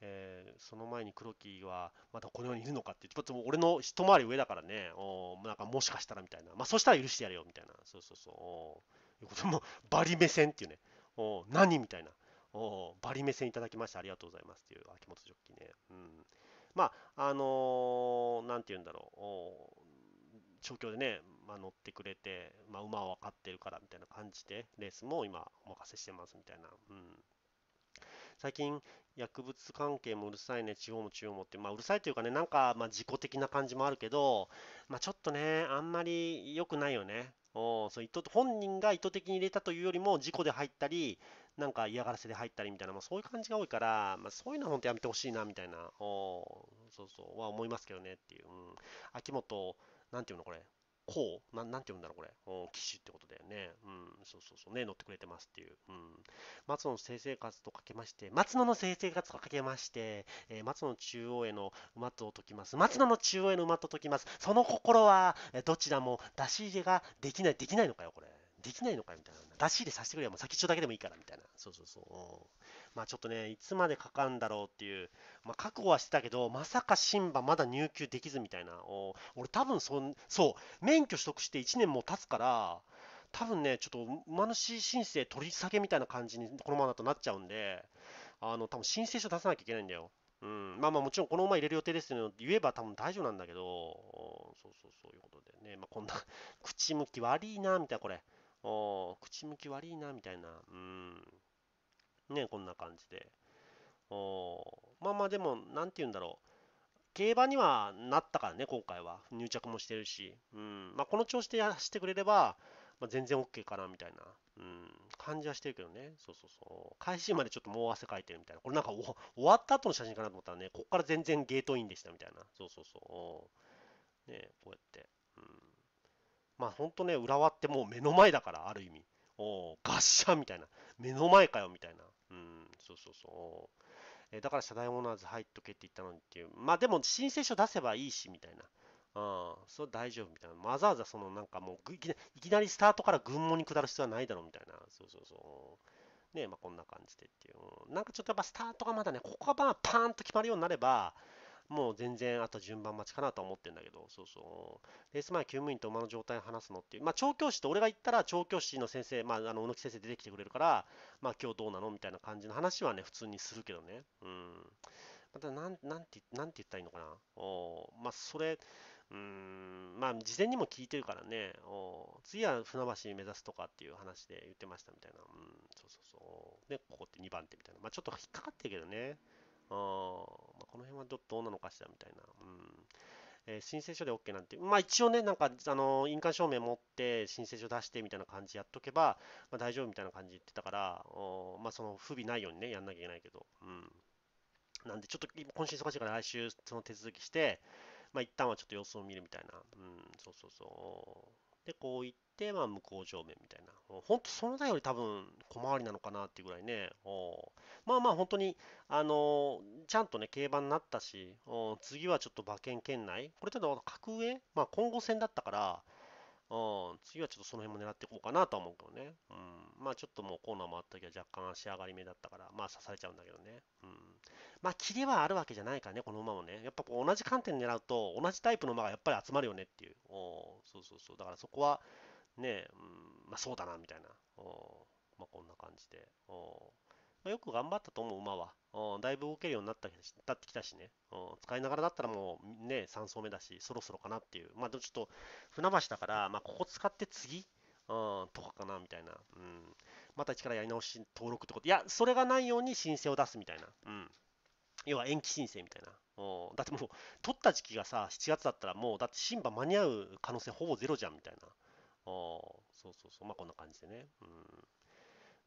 えー、その前に黒木はまたこの世にいるのかってちっ俺の一回り上だからねおなんかもしかしたらみたいなまあそしたら許してやれよみたいなそうそうそうおいうこと もバリ目線っていうねお何みたいなおバリ目線いただきましてありがとうございますっていう秋元ジョッキね、うん、まああのー、なんて言うんだろうお調教でね、まあ、乗ってくれて、まあ、馬は分かってるからみたいな感じでレースも今お任せしてますみたいな。うん最近薬物関係もうるさいね、地方も中央もって、まあうるさいというかね、なんかまあ自己的な感じもあるけど、まあちょっとね、あんまり良くないよね。おそう意図本人が意図的に入れたというよりも、事故で入ったり、なんか嫌がらせで入ったりみたいな、まあ、そういう感じが多いから、まあ、そういうのは本当やめてほしいなみたいな、おそうそうは思いますけどねっていう。うん、秋元、なんていうのこれ、こう、ななんて言うんだろう、これ。うん、騎種ってことだよね。うん、そうそうそうね、乗ってくれてますっていう。うん。松野の性生活とかけまして、松野の性生活とかけまして、えー、松野中央への馬と解きます。松野の中央への馬と解きます。その心は、どちらも出し入れができない、できないのかよ、これ。できないのかよみたいな。出し入れさせてくれよ。もう先っちょだけでもいいからみたいな。そうそうそう。まあちょっとね、いつまでかかんだろうっていう、まあ覚悟はしてたけど、まさかシンバまだ入居できずみたいな。俺多分そそう、免許取得して1年も経つから、多分ね、ちょっと馬主申請取り下げみたいな感じにこのままだとなっちゃうんで、あの多分申請書出さなきゃいけないんだよ。うん、まあまあもちろんこの馬入れる予定ですよ言えば多分大丈夫なんだけど、そうそうそういうことでね、まあ、こんな口向き悪いなみたいなこれ、お口向き悪いな、みたいな、うん。ね、こんな感じで。おまあまあ、でも、なんて言うんだろう。競馬にはなったからね、今回は。入着もしてるし。うん。まあ、この調子で走ってくれれば、まあ、全然 OK かな、みたいな。うん。感じはしてるけどね。そうそうそう。開始までちょっともう汗かいてるみたいな。これなんか終わった後の写真かなと思ったらね、こっから全然ゲートインでしたみたいな。そうそうそう。ねこうやって。うん。まあ本当ね、浦和ってもう目の前だから、ある意味。おガッシャンみたいな。目の前かよ、みたいな。うん、そうそうそう。えー、だから社大オーナーズ入っとけって言ったのにっていう。まあでも申請書出せばいいし、みたいな。うん、それ大丈夫みたいな。わざわざそのなんかもういきなりスタートから群門に下る必要はないだろうみたいな。そうそうそう。ねまあこんな感じでっていう。なんかちょっとやっぱスタートがまだね、ここがパーンと決まるようになれば、もう全然あと順番待ちかなと思ってんだけど、そうそう。レース前、救務員と馬の状態を話すのっていう、まあ、調教師と俺が行ったら調教師の先生、まあ、あの、小野木先生出てきてくれるから、まあ、今日どうなのみたいな感じの話はね、普通にするけどね。うん。また、なん、なんて、なんて言ったらいいのかな。おまあ、それ、うーん、まあ、事前にも聞いてるからね、お次は船橋目指すとかっていう話で言ってましたみたいな。うん、そうそうそう。で、ここって2番手みたいな。まあ、ちょっと引っかかってるけどね。うん。この辺はどどうなのかしらみたいな。うんえー、申請書で OK なんて、まあ一応ね、なんか、あの、印鑑証明持って申請書出してみたいな感じやっとけば、まあ、大丈夫みたいな感じ言ってたから、おまあその不備ないようにね、やんなきゃいけないけど、うん。なんで、ちょっと今週忙しいから来週その手続きして、まあ一旦はちょっと様子を見るみたいな、うん、そうそうそう。で、こう言って、まあ向こう上面みたいな。ほんとそのだより多分小回りなのかなっていうぐらいね、おまあまあ本当に、あのちゃんとね、競馬になったし、次はちょっと馬券圏内、これちょっと格上、まあ今後戦だったから、うん、次はちょっとその辺も狙っていこうかなとは思うけどね。うん、まあちょっともうコーナーもあった時は若干足上がり目だったから、まあ刺されちゃうんだけどね。うん、まあ切りはあるわけじゃないからね、この馬もね。やっぱこう同じ観点狙うと、同じタイプの馬がやっぱり集まるよねっていう。おそうそうそう。だからそこは、ね、うん、まあそうだなみたいな。おまあこんな感じで。まあ、よく頑張ったと思う、馬は。うん、だいぶ動けるようになったなってきたしね、うん、使いながらだったらもうね、3走目だし、そろそろかなっていう、まあ、ちょっと船橋だから、まあ、ここ使って次、うん、とかかなみたいな、うん、また力やり直し登録ってこと、いや、それがないように申請を出すみたいな、うん、要は延期申請みたいな、うん、だってもう、取った時期がさ、7月だったら、もう、だって審判間に合う可能性ほぼゼロじゃんみたいな、うん、そうそうそう、まあこんな感じでね、うん、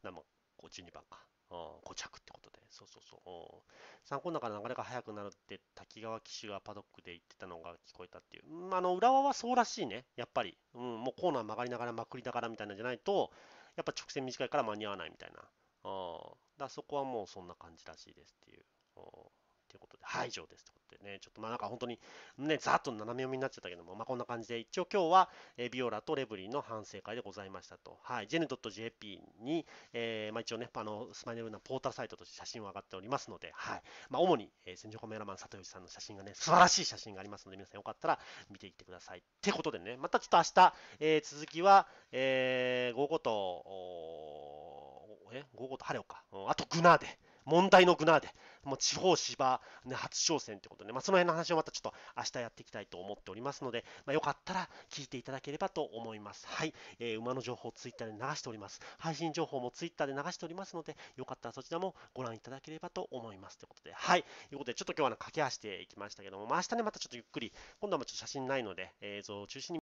なんもう12番か。固着ってことで。そうそうそう。3コーナーから流れが速くなるって滝川騎手がパドックで言ってたのが聞こえたっていう。うん、あの浦和はそうらしいね、やっぱり。うん、もうコーナー曲がりながらまくりながらみたいなんじゃないと、やっぱ直線短いから間に合わないみたいな。ん、だそこはもうそんな感じらしいですっていう。で以上ですことでね、ちょっとまあなんか本当にね、ざっと斜め読みになっちゃったけども、まあこんな感じで、一応今日はビオラとレブリーの反省会でございましたと。はい、ジェヌ .jp に、えー、まあ一応ね、あのスマイルなポータルサイトとして写真を上がっておりますので、はい、まあ主に、えー、戦場カメラマン里吉さんの写真がね、素晴らしい写真がありますので、皆さんよかったら見ていってください。ってことでね、またちょっと明日、えー、続きは、えー、午後と、え午後と晴れようか、うん、あとグナーで。問題のグナーで、もう地方芝、ね、初挑戦ということで、まあ、その辺の話をまたちょっと明日やっていきたいと思っておりますので、まあ、よかったら聞いていただければと思います。はい、えー、馬の情報をツイッターで流しております。配信情報もツイッターで流しておりますので、よかったらそちらもご覧いただければと思いますということで、はい、ということで、ちょっと今日は駆け足ていきましたけども、まあ、明日ね、またちょっとゆっくり、今度はちょっと写真ないので、映像を中心に